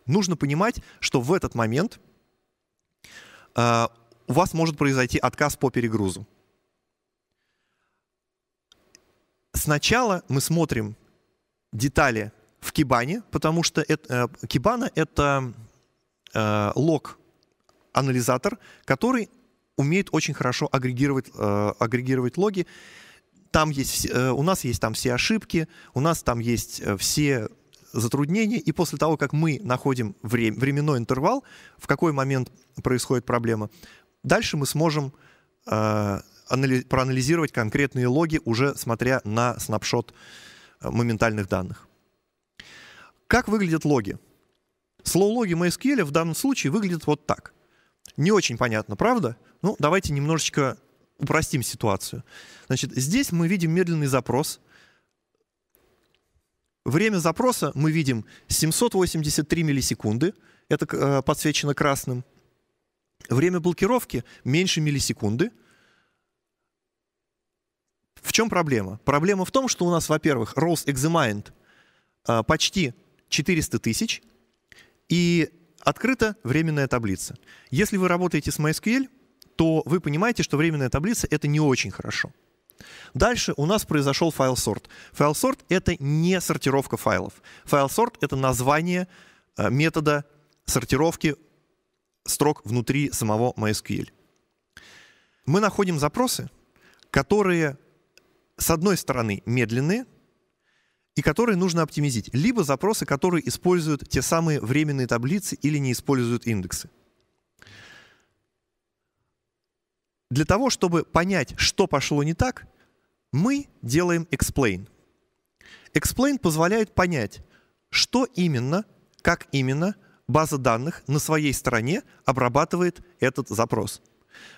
A: Нужно понимать, что в этот момент у вас может произойти отказ по перегрузу. Сначала мы смотрим детали в кибане, потому что это, э, кибана — это э, лог-анализатор, который умеет очень хорошо агрегировать, э, агрегировать логи. Там есть, э, у нас есть там все ошибки, у нас там есть э, все затруднения, и после того, как мы находим вре- временной интервал, в какой момент происходит проблема, Дальше мы сможем э, проанализировать конкретные логи, уже смотря на снапшот э, моментальных данных. Как выглядят логи? Слоу-логи MySQL в данном случае выглядят вот так. Не очень понятно, правда? Ну, давайте немножечко упростим ситуацию. Значит, здесь мы видим медленный запрос. Время запроса мы видим 783 миллисекунды. Это э, подсвечено красным время блокировки меньше миллисекунды. В чем проблема? Проблема в том, что у нас, во-первых, Rolls Examined а, почти 400 тысяч, и открыта временная таблица. Если вы работаете с MySQL, то вы понимаете, что временная таблица — это не очень хорошо. Дальше у нас произошел файл сорт. Файл сорт — это не сортировка файлов. Файл сорт — это название а, метода сортировки строк внутри самого MySQL. Мы находим запросы, которые, с одной стороны, медленные, и которые нужно оптимизить. Либо запросы, которые используют те самые временные таблицы или не используют индексы. Для того, чтобы понять, что пошло не так, мы делаем explain. Explain позволяет понять, что именно, как именно – база данных на своей стороне обрабатывает этот запрос.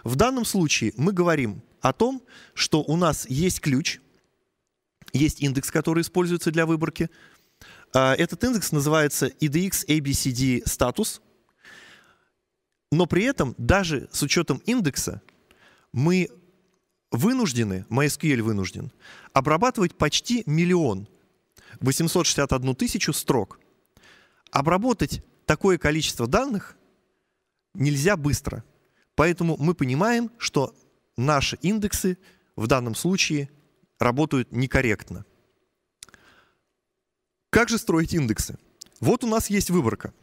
A: В данном случае мы говорим о том, что у нас есть ключ, есть индекс, который используется для выборки. А, этот индекс называется IDX ABCD статус. Но при этом даже с учетом индекса мы вынуждены, MySQL вынужден, обрабатывать почти миллион 861 тысячу строк. Обработать такое количество данных нельзя быстро. Поэтому мы понимаем, что наши индексы в данном случае работают некорректно. Как же строить индексы? Вот у нас есть выборка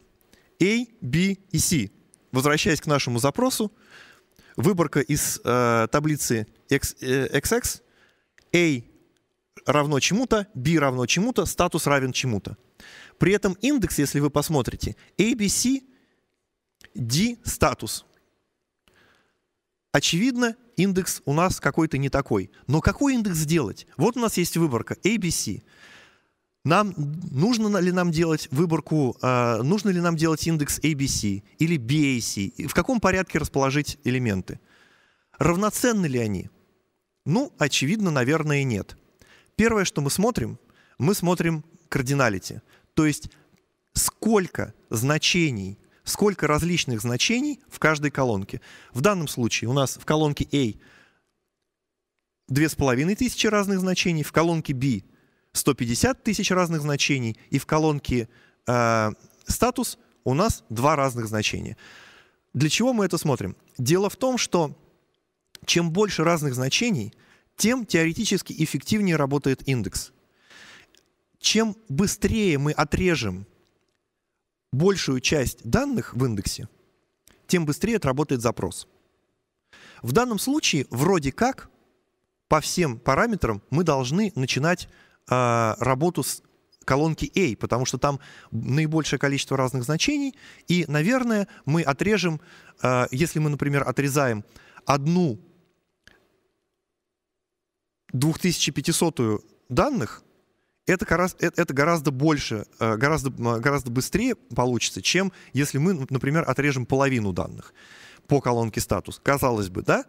A: A, B и C. Возвращаясь к нашему запросу, выборка из э, таблицы X, э, XX, A равно чему-то, B равно чему-то, статус равен чему-то. При этом индекс, если вы посмотрите, ABC, D статус. Очевидно, индекс у нас какой-то не такой. Но какой индекс сделать? Вот у нас есть выборка ABC. Нам нужно ли нам делать выборку, э, нужно ли нам делать индекс ABC или BAC, в каком порядке расположить элементы? Равноценны ли они? Ну, очевидно, наверное, нет. Первое, что мы смотрим, мы смотрим кардиналити. То есть сколько значений, сколько различных значений в каждой колонке. В данном случае у нас в колонке A 2500 разных значений, в колонке B 150 тысяч разных значений, и в колонке э, статус у нас два разных значения. Для чего мы это смотрим? Дело в том, что чем больше разных значений, тем теоретически эффективнее работает индекс чем быстрее мы отрежем большую часть данных в индексе, тем быстрее отработает запрос. В данном случае вроде как по всем параметрам мы должны начинать э, работу с колонки A, потому что там наибольшее количество разных значений, и, наверное, мы отрежем, э, если мы, например, отрезаем одну 2500 данных, это гораздо, э, это гораздо больше, э, гораздо, гораздо быстрее получится, чем если мы, например, отрежем половину данных по колонке статус. Казалось бы, да?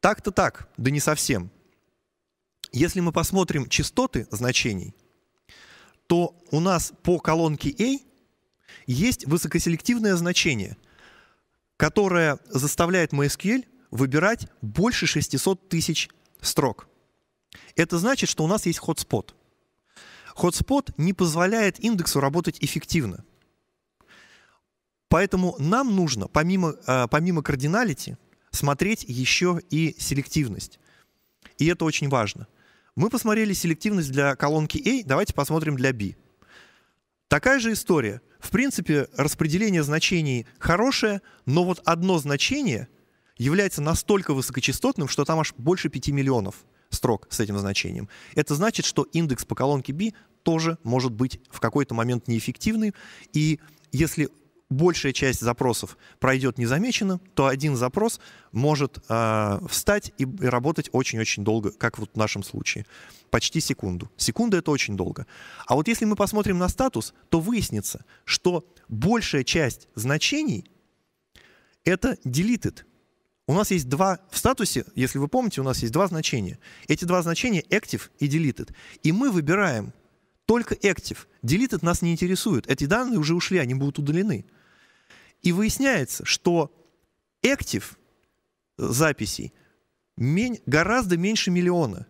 A: Так-то так, да не совсем. Если мы посмотрим частоты значений, то у нас по колонке A есть высокоселективное значение, которое заставляет MySQL выбирать больше 600 тысяч строк. Это значит, что у нас есть hotspot — Hotspot не позволяет индексу работать эффективно. Поэтому нам нужно, помимо, э, помимо кардиналити, смотреть еще и селективность. И это очень важно. Мы посмотрели селективность для колонки A, давайте посмотрим для B. Такая же история. В принципе, распределение значений хорошее, но вот одно значение является настолько высокочастотным, что там аж больше 5 миллионов – строк с этим значением. Это значит, что индекс по колонке B тоже может быть в какой-то момент неэффективный, и если большая часть запросов пройдет незамечено, то один запрос может э, встать и, и работать очень-очень долго, как вот в нашем случае. Почти секунду. Секунда — это очень долго. А вот если мы посмотрим на статус, то выяснится, что большая часть значений — это deleted, у нас есть два в статусе, если вы помните, у нас есть два значения. Эти два значения active и deleted. И мы выбираем только active. Deleted нас не интересует. Эти данные уже ушли, они будут удалены. И выясняется, что active записей гораздо меньше миллиона.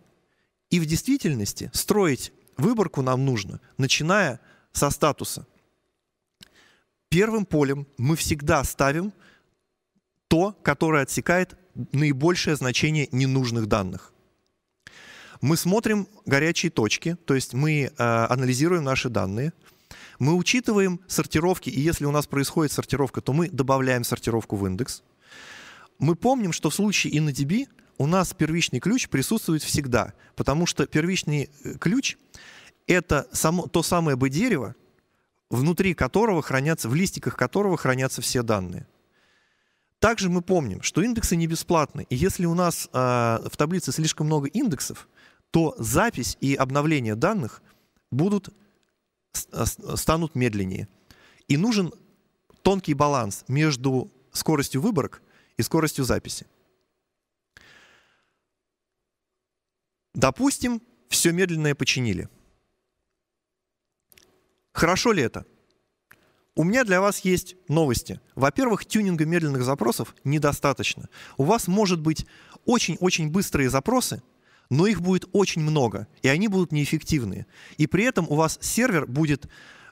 A: И в действительности строить выборку нам нужно, начиная со статуса. Первым полем мы всегда ставим то, которое отсекает наибольшее значение ненужных данных. Мы смотрим горячие точки, то есть мы э, анализируем наши данные, мы учитываем сортировки, и если у нас происходит сортировка, то мы добавляем сортировку в индекс. Мы помним, что в случае InnoDB у нас первичный ключ присутствует всегда, потому что первичный э, ключ — это само, то самое бы дерево, внутри которого хранятся, в листиках которого хранятся все данные. Также мы помним, что индексы не бесплатны. И если у нас э, в таблице слишком много индексов, то запись и обновление данных будут, а, станут медленнее. И нужен тонкий баланс между скоростью выборок и скоростью записи. Допустим, все медленное починили. Хорошо ли это? У меня для вас есть новости. Во-первых, тюнинга медленных запросов недостаточно. У вас может быть очень-очень быстрые запросы, но их будет очень много, и они будут неэффективные. И при этом у вас сервер будет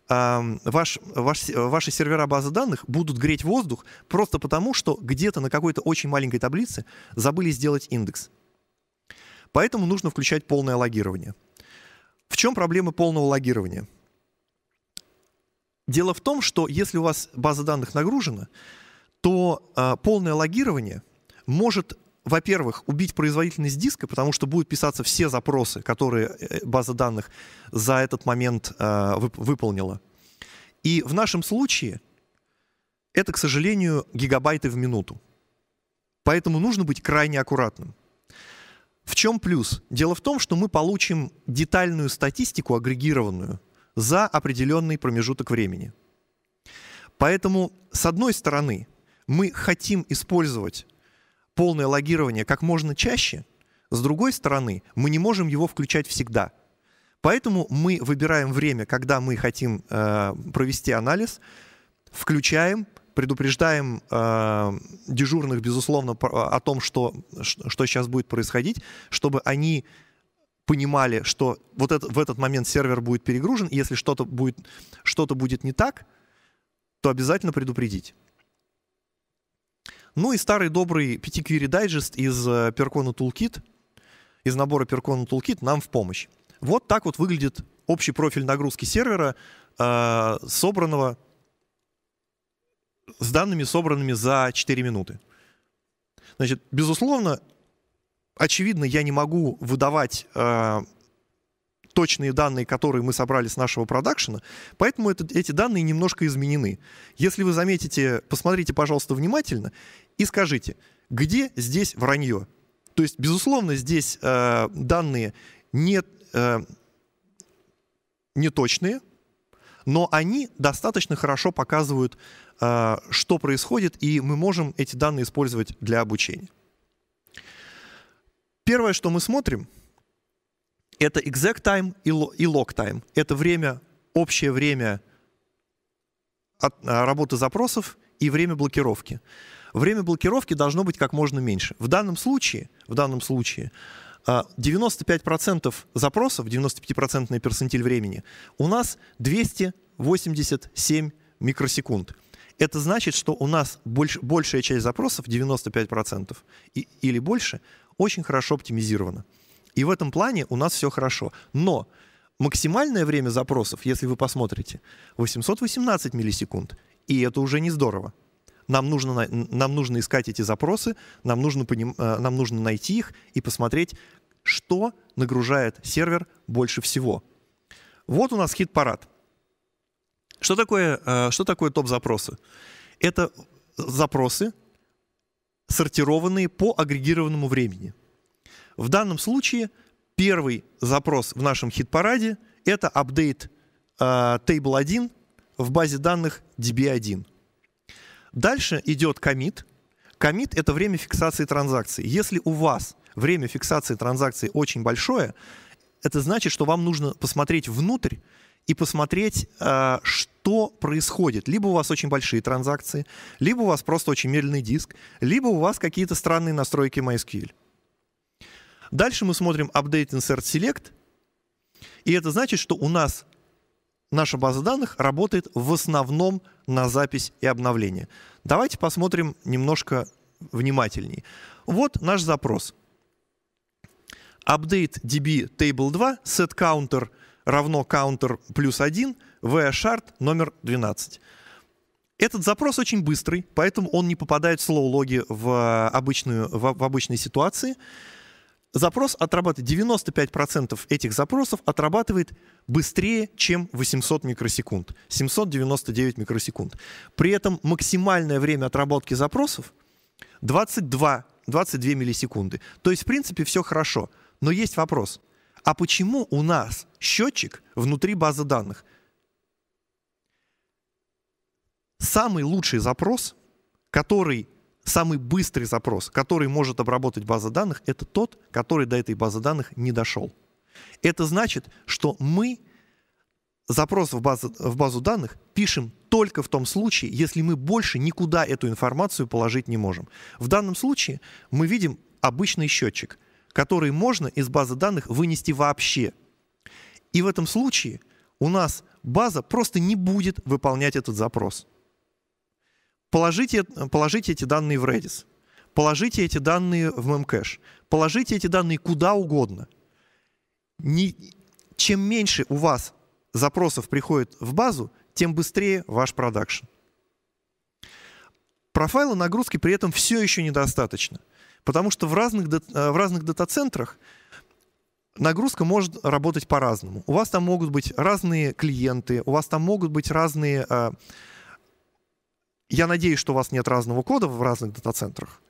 A: ваш, ваш, ваши сервера базы данных будут греть воздух просто потому, что где-то на какой-то очень маленькой таблице забыли сделать индекс. Поэтому нужно включать полное логирование. В чем проблема полного логирования? Дело в том, что если у вас база данных нагружена, то э, полное логирование может во-первых, убить производительность диска, потому что будут писаться все запросы, которые э, база данных за этот момент э, вып выполнила. И в нашем случае это, к сожалению, гигабайты в минуту. Поэтому нужно быть крайне аккуратным. В чем плюс? Дело в том, что мы получим детальную статистику агрегированную за определенный промежуток времени. Поэтому, с одной стороны, мы хотим использовать полное логирование как можно чаще, с другой стороны, мы не можем его включать всегда. Поэтому мы выбираем время, когда мы хотим э, провести анализ, включаем, предупреждаем э, дежурных, безусловно, о том, что, что сейчас будет происходить, чтобы они понимали, что вот это, в этот момент сервер будет перегружен, и если что-то будет, что будет не так, то обязательно предупредить. Ну и старый добрый PTQry Digest из Percona э, Toolkit, из набора Percona Toolkit нам в помощь. Вот так вот выглядит общий профиль нагрузки сервера, э, собранного с данными, собранными за 4 минуты. Значит, безусловно, очевидно, я не могу выдавать э, точные данные, которые мы собрали с нашего продакшена, поэтому это, эти данные немножко изменены. Если вы заметите, посмотрите, пожалуйста, внимательно и скажите, где здесь вранье? То есть, безусловно, здесь э, данные не, э, не точные, но они достаточно хорошо показывают, э, что происходит, и мы можем эти данные использовать для обучения. Первое, что мы смотрим, это exact time и log time. Это время, общее время от, э, работы запросов и время блокировки. Время блокировки должно быть как можно меньше. В данном случае, в данном случае 95% э, запросов, 95% перцентиль времени, у нас 287 микросекунд. Это значит, что у нас больш, большая часть запросов, 95% и, или больше, очень хорошо оптимизировано. И в этом плане у нас все хорошо. Но максимальное время запросов, если вы посмотрите, 818 миллисекунд. И это уже не здорово. Нам нужно, нам нужно искать эти запросы, нам нужно, поним, э, нам нужно найти их и посмотреть, что нагружает сервер больше всего. Вот у нас хит-парад. Что такое, э, что такое топ-запросы? Это запросы, сортированные по агрегированному времени. В данном случае первый запрос в нашем хит-параде — это апдейт э, Table 1 в базе данных DB1. Дальше идет комит. Комит — это время фиксации транзакции. Если у вас время фиксации транзакции очень большое, это значит, что вам нужно посмотреть внутрь и посмотреть, э, а, что что происходит. Либо у вас очень большие транзакции, либо у вас просто очень медленный диск, либо у вас какие-то странные настройки MySQL. Дальше мы смотрим Update Insert Select, и это значит, что у нас наша база данных работает в основном на запись и обновление. Давайте посмотрим немножко внимательней. Вот наш запрос. Update DB Table 2, set counter равно counter плюс 1 — VS-Shard номер 12. Этот запрос очень быстрый, поэтому он не попадает в слоу-логи в, э, обычную, в, в обычной ситуации. Запрос отрабатывает, 95% этих запросов отрабатывает быстрее, чем 800 микросекунд, 799 микросекунд. При этом максимальное время отработки запросов 22, 22 миллисекунды. То есть, в принципе, все хорошо. Но есть вопрос. А почему у нас счетчик внутри базы данных? самый лучший запрос, который самый быстрый запрос, который может обработать база данных, это тот, который до этой базы данных не дошел. Это значит, что мы запрос в базу, в базу данных пишем только в том случае, если мы больше никуда эту информацию положить не можем. В данном случае мы видим обычный счетчик, который можно из базы данных вынести вообще. И в этом случае у нас база просто не будет выполнять этот запрос. Положите, положите эти данные в Redis, положите эти данные в Memcache, положите эти данные куда угодно. Не, чем меньше у вас запросов приходит в базу, тем быстрее ваш продакшн. Профайла нагрузки при этом все еще недостаточно, потому что в разных, э, в разных дата-центрах нагрузка может работать по-разному. У вас там могут быть разные клиенты, у вас там могут быть разные э, я надеюсь, что у вас нет разного кода в разных дата-центрах.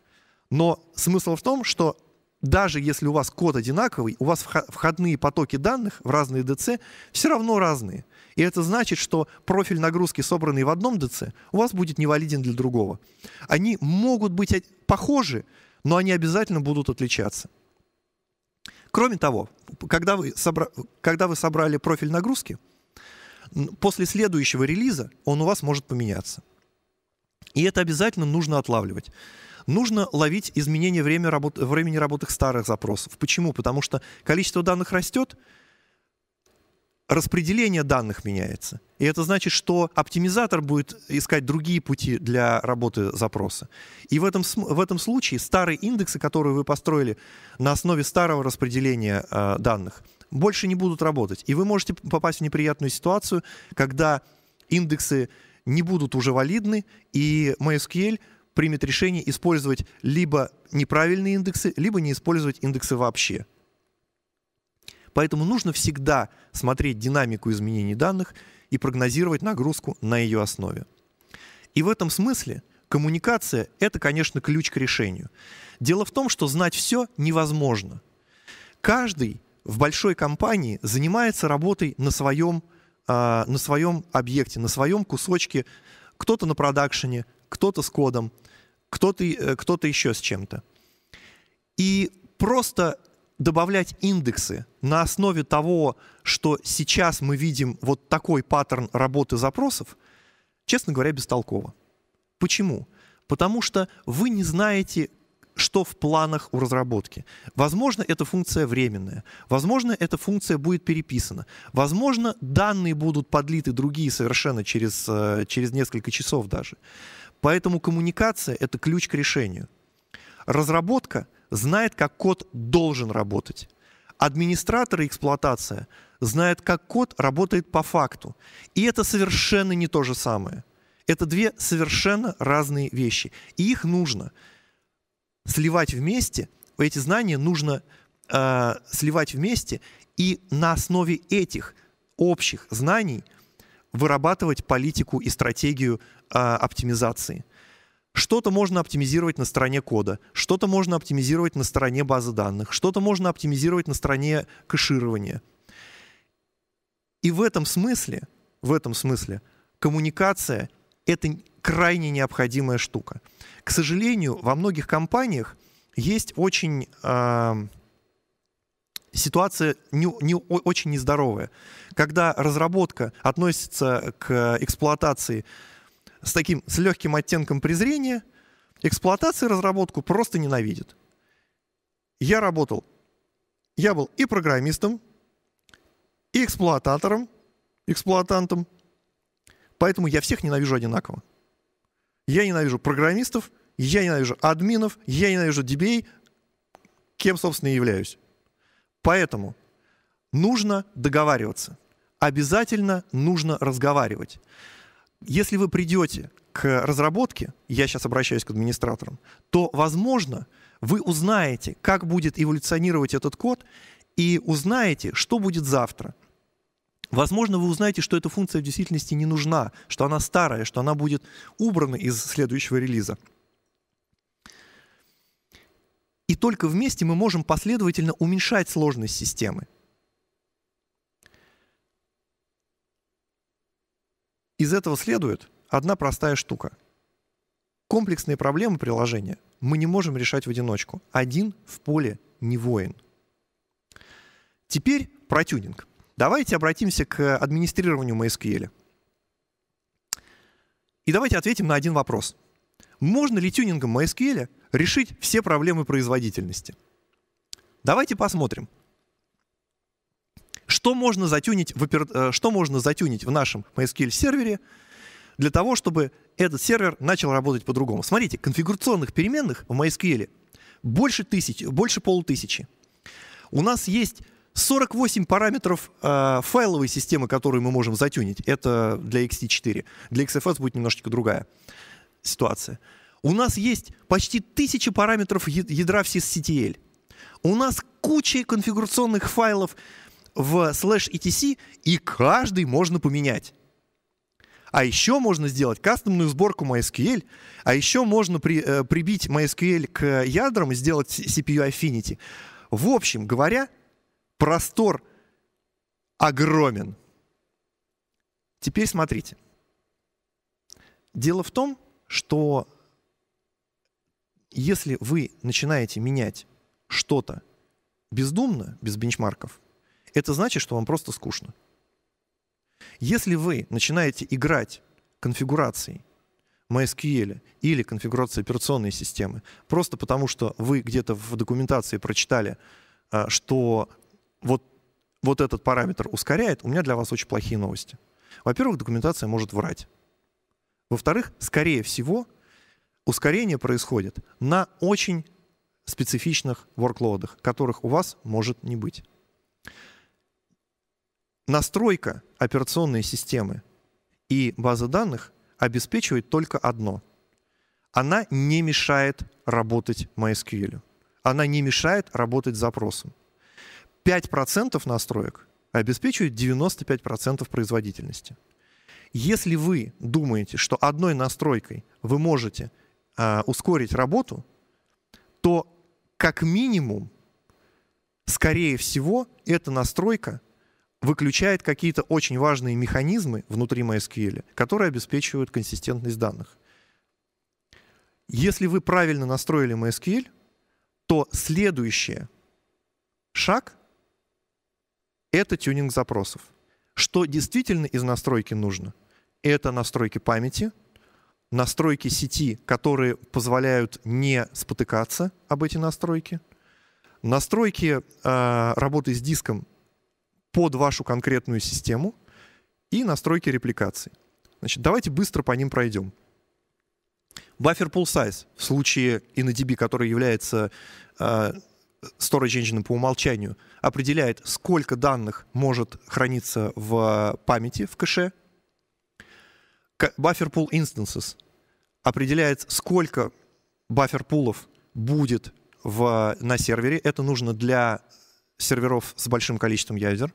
A: Но смысл в том, что даже если у вас код одинаковый, у вас входные потоки данных в разные ДЦ все равно разные. И это значит, что профиль нагрузки, собранный в одном ДЦ, у вас будет невалиден для другого. Они могут быть похожи, но они обязательно будут отличаться. Кроме того, когда вы, собра... когда вы собрали профиль нагрузки, после следующего релиза он у вас может поменяться. И это обязательно нужно отлавливать. Нужно ловить изменения времени, работ... времени работы старых запросов. Почему? Потому что количество данных растет, распределение данных меняется. И это значит, что оптимизатор будет искать другие пути для работы запроса. И в этом, в этом случае старые индексы, которые вы построили на основе старого распределения э, данных, больше не будут работать. И вы можете попасть в неприятную ситуацию, когда индексы не будут уже валидны, и MySQL примет решение использовать либо неправильные индексы, либо не использовать индексы вообще. Поэтому нужно всегда смотреть динамику изменений данных и прогнозировать нагрузку на ее основе. И в этом смысле коммуникация — это, конечно, ключ к решению. Дело в том, что знать все невозможно. Каждый в большой компании занимается работой на своем рынке а, на своем объекте, на своем кусочке, кто-то на продакшене, кто-то с кодом, кто-то кто э, кто еще с чем-то. И просто добавлять индексы на основе того, что сейчас мы видим вот такой паттерн работы запросов, честно говоря, бестолково. Почему? Потому что вы не знаете, что в планах у разработки. Возможно, эта функция временная. Возможно, эта функция будет переписана. Возможно, данные будут подлиты другие совершенно через, э, через несколько часов даже. Поэтому коммуникация — это ключ к решению. Разработка знает, как код должен работать. Администраторы эксплуатация знают, как код работает по факту. И это совершенно не то же самое. Это две совершенно разные вещи. И их нужно — сливать вместе, эти знания нужно э, сливать вместе и на основе этих общих знаний вырабатывать политику и стратегию э, оптимизации. Что-то можно оптимизировать на стороне кода, что-то можно оптимизировать на стороне базы данных, что-то можно оптимизировать на стороне кэширования. И в этом смысле, в этом смысле коммуникация это крайне необходимая штука. К сожалению, во многих компаниях есть очень э, ситуация не, не, очень нездоровая, когда разработка относится к эксплуатации с таким с легким оттенком презрения, эксплуатация разработку просто ненавидит. Я работал, я был и программистом, и эксплуататором, эксплуатантом, Поэтому я всех ненавижу одинаково. Я ненавижу программистов, я ненавижу админов, я ненавижу дебей, кем, собственно, и являюсь. Поэтому нужно договариваться. Обязательно нужно разговаривать. Если вы придете к разработке, я сейчас обращаюсь к администраторам, то, возможно, вы узнаете, как будет эволюционировать этот код, и узнаете, что будет завтра – Возможно, вы узнаете, что эта функция в действительности не нужна, что она старая, что она будет убрана из следующего релиза. И только вместе мы можем последовательно уменьшать сложность системы. Из этого следует одна простая штука. Комплексные проблемы приложения мы не можем решать в одиночку. Один в поле не воин. Теперь про тюнинг. Давайте обратимся к администрированию MySQL. И давайте ответим на один вопрос. Можно ли тюнингом MySQL решить все проблемы производительности? Давайте посмотрим. Что можно затюнить в, опер... Э, что можно затюнить в нашем MySQL сервере для того, чтобы этот сервер начал работать по-другому? Смотрите, конфигурационных переменных в MySQL больше, тысяч, больше полутысячи. У нас есть 48 параметров э, файловой системы, которую мы можем затюнить. Это для XT4. Для XFS будет немножечко другая ситуация. У нас есть почти тысяча параметров ядра в sysctl. У нас куча конфигурационных файлов в slash etc, и каждый можно поменять. А еще можно сделать кастомную сборку MySQL, а еще можно при, э, прибить MySQL к ядрам и сделать CPU Affinity. В общем говоря, простор огромен. Теперь смотрите. Дело в том, что если вы начинаете менять что-то бездумно, без бенчмарков, это значит, что вам просто скучно. Если вы начинаете играть конфигурацией MySQL или конфигурацией операционной системы, просто потому что вы где-то в документации прочитали, а, что вот, вот этот параметр ускоряет, у меня для вас очень плохие новости. Во-первых, документация может врать. Во-вторых, скорее всего, ускорение происходит на очень специфичных ворклоудах, которых у вас может не быть. Настройка операционной системы и базы данных обеспечивает только одно. Она не мешает работать MySQL. Она не мешает работать запросом. 5% настроек обеспечивают 95% производительности. Если вы думаете, что одной настройкой вы можете э, ускорить работу, то как минимум, скорее всего, эта настройка выключает какие-то очень важные механизмы внутри MySQL, которые обеспечивают консистентность данных. Если вы правильно настроили MySQL, то следующий шаг это тюнинг запросов. Что действительно из настройки нужно? Это настройки памяти, настройки сети, которые позволяют не спотыкаться об эти настройки, настройки э, работы с диском под вашу конкретную систему и настройки репликации. Значит, давайте быстро по ним пройдем. Баффер pool size в случае InnoDB, который является э, Storage Engine по умолчанию определяет, сколько данных может храниться в э, памяти, в кэше. Buffer pool instances определяет, сколько бафер пулов будет в, э, на сервере. Это нужно для серверов с большим количеством ядер.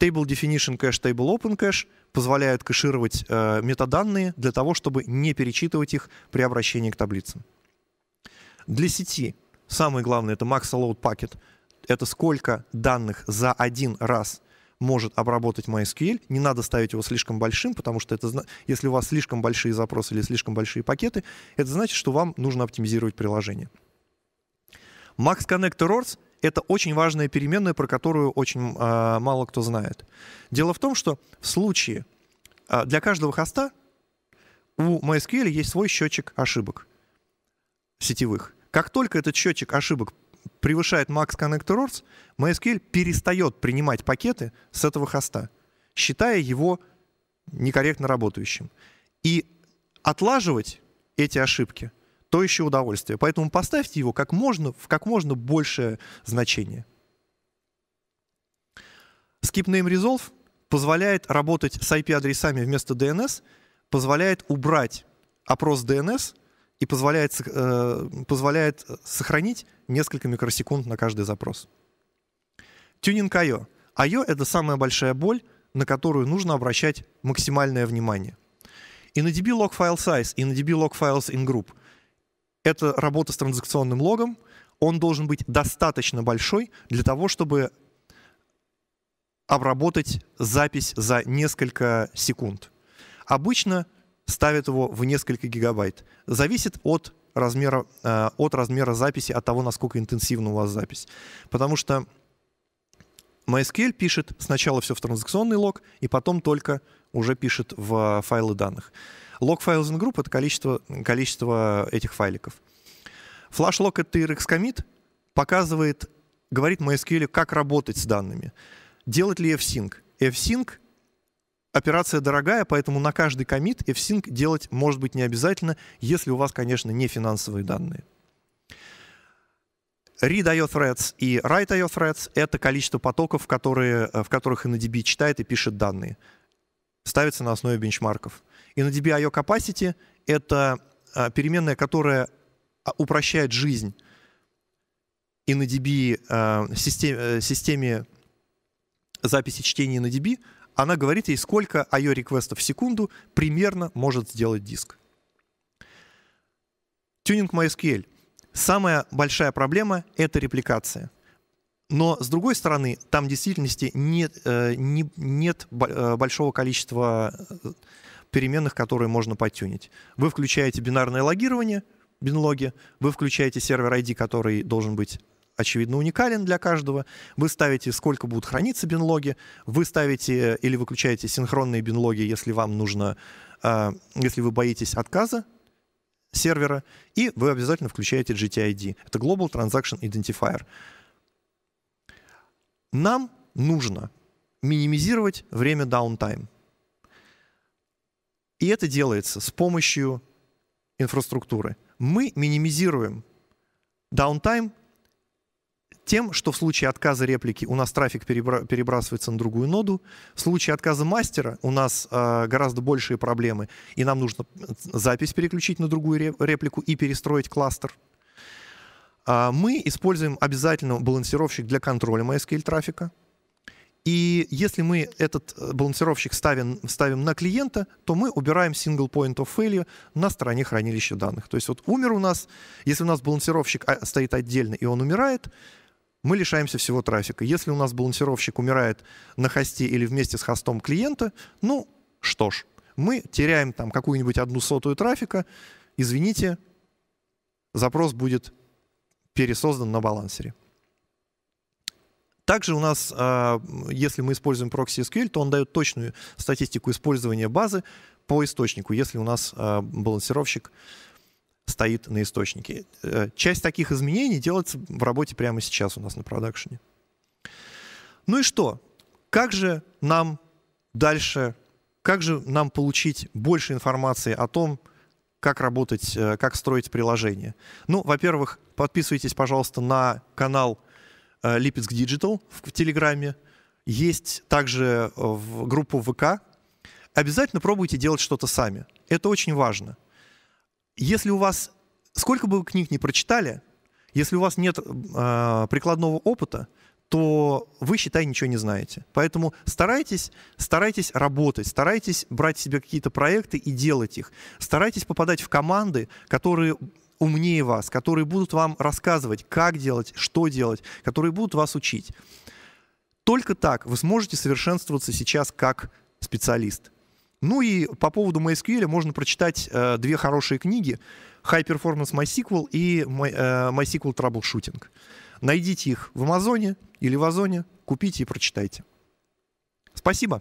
A: Table Definition Cache, Table Open Cache позволяет кэшировать э, метаданные для того, чтобы не перечитывать их при обращении к таблицам. Для сети Самое главное, это Max allowed Packet. Это сколько данных за один раз может обработать MySQL. Не надо ставить его слишком большим, потому что это, если у вас слишком большие запросы или слишком большие пакеты, это значит, что вам нужно оптимизировать приложение. Max connector Errors — это очень важная переменная, про которую очень э, мало кто знает. Дело в том, что в случае э, для каждого хоста у MySQL есть свой счетчик ошибок сетевых. Как только этот счетчик ошибок превышает max connect errors, MySQL перестает принимать пакеты с этого хоста, считая его некорректно работающим. И отлаживать эти ошибки — то еще удовольствие. Поэтому поставьте его как можно, в как можно большее значение. Skip Name Resolve позволяет работать с IP-адресами вместо DNS, позволяет убрать опрос DNS — и позволяет, э, позволяет сохранить несколько микросекунд на каждый запрос. Тюнинг I.O. I.O. — это самая большая боль, на которую нужно обращать максимальное внимание. И на DB log file size, и на DB log files in group — это работа с транзакционным логом, он должен быть достаточно большой для того, чтобы обработать запись за несколько секунд. Обычно ставят его в несколько гигабайт. Зависит от размера, э, от размера записи, от того, насколько интенсивна у вас запись. Потому что MySQL пишет сначала все в транзакционный лог, и потом только уже пишет в файлы данных. Log files in group — это количество, количество этих файликов. Flash log это TRX commit, показывает, говорит MySQL, как работать с данными. Делать ли F-Sync? F-Sync Операция дорогая, поэтому на каждый комит f делать может быть не обязательно, если у вас, конечно, не финансовые данные. Read IO threads и Write IO threads — это количество потоков, которые, э, в которых InnoDB читает и пишет данные. Ставится на основе бенчмарков. InnoDB IO capacity — это э, переменная, которая а, упрощает жизнь InnoDB э, системе, системе записи чтения InnoDB — она говорит ей, сколько IO реквестов в секунду примерно может сделать диск. Тюнинг MySQL. Самая большая проблема — это репликация. Но, с другой стороны, там в действительности нет, э, не, нет э, большого количества э, переменных, которые можно подтюнить. Вы включаете бинарное логирование, бинлоги, вы включаете сервер ID, который должен быть очевидно, уникален для каждого. Вы ставите, сколько будут храниться бинлоги, вы ставите э, или выключаете синхронные бинлоги, если вам нужно, а, если вы боитесь отказа сервера, и вы обязательно включаете GTID. Это Global Transaction Identifier. Нам нужно минимизировать время downtime. И это делается с помощью инфраструктуры. Мы минимизируем downtime тем, что в случае отказа реплики у нас трафик перебра- перебрасывается на другую ноду, в случае отказа мастера у нас э, гораздо большие проблемы, и нам нужно запись переключить на другую реплику и перестроить кластер. Э, мы используем обязательно балансировщик для контроля MySQL трафика. И если мы этот э, балансировщик ставим, ставим на клиента, то мы убираем single point of failure на стороне хранилища данных. То есть вот умер у нас, если у нас балансировщик а, стоит отдельно и он умирает, мы лишаемся всего трафика. Если у нас балансировщик умирает на хосте или вместе с хостом клиента, ну что ж, мы теряем там какую-нибудь одну сотую трафика, извините, запрос будет пересоздан на балансере. Также у нас, а, если мы используем прокси SQL, то он дает точную статистику использования базы по источнику, если у нас а, балансировщик стоит на источнике. Э, часть таких изменений делается в работе прямо сейчас у нас на продакшене. Ну и что? Как же нам дальше, как же нам получить больше информации о том, как работать, э, как строить приложение? Ну, во-первых, подписывайтесь, пожалуйста, на канал Липецк э, Digital в Телеграме. Есть также в группу ВК. Обязательно пробуйте делать что-то сами. Это очень важно если у вас, сколько бы вы книг не прочитали, если у вас нет э, прикладного опыта, то вы, считай, ничего не знаете. Поэтому старайтесь, старайтесь работать, старайтесь брать себе какие-то проекты и делать их. Старайтесь попадать в команды, которые умнее вас, которые будут вам рассказывать, как делать, что делать, которые будут вас учить. Только так вы сможете совершенствоваться сейчас как специалист. Ну и по поводу MySQL можно прочитать э, две хорошие книги High Performance MySQL и My, э, MySQL Troubleshooting. Найдите их в Амазоне или в Озоне, купите и прочитайте. Спасибо.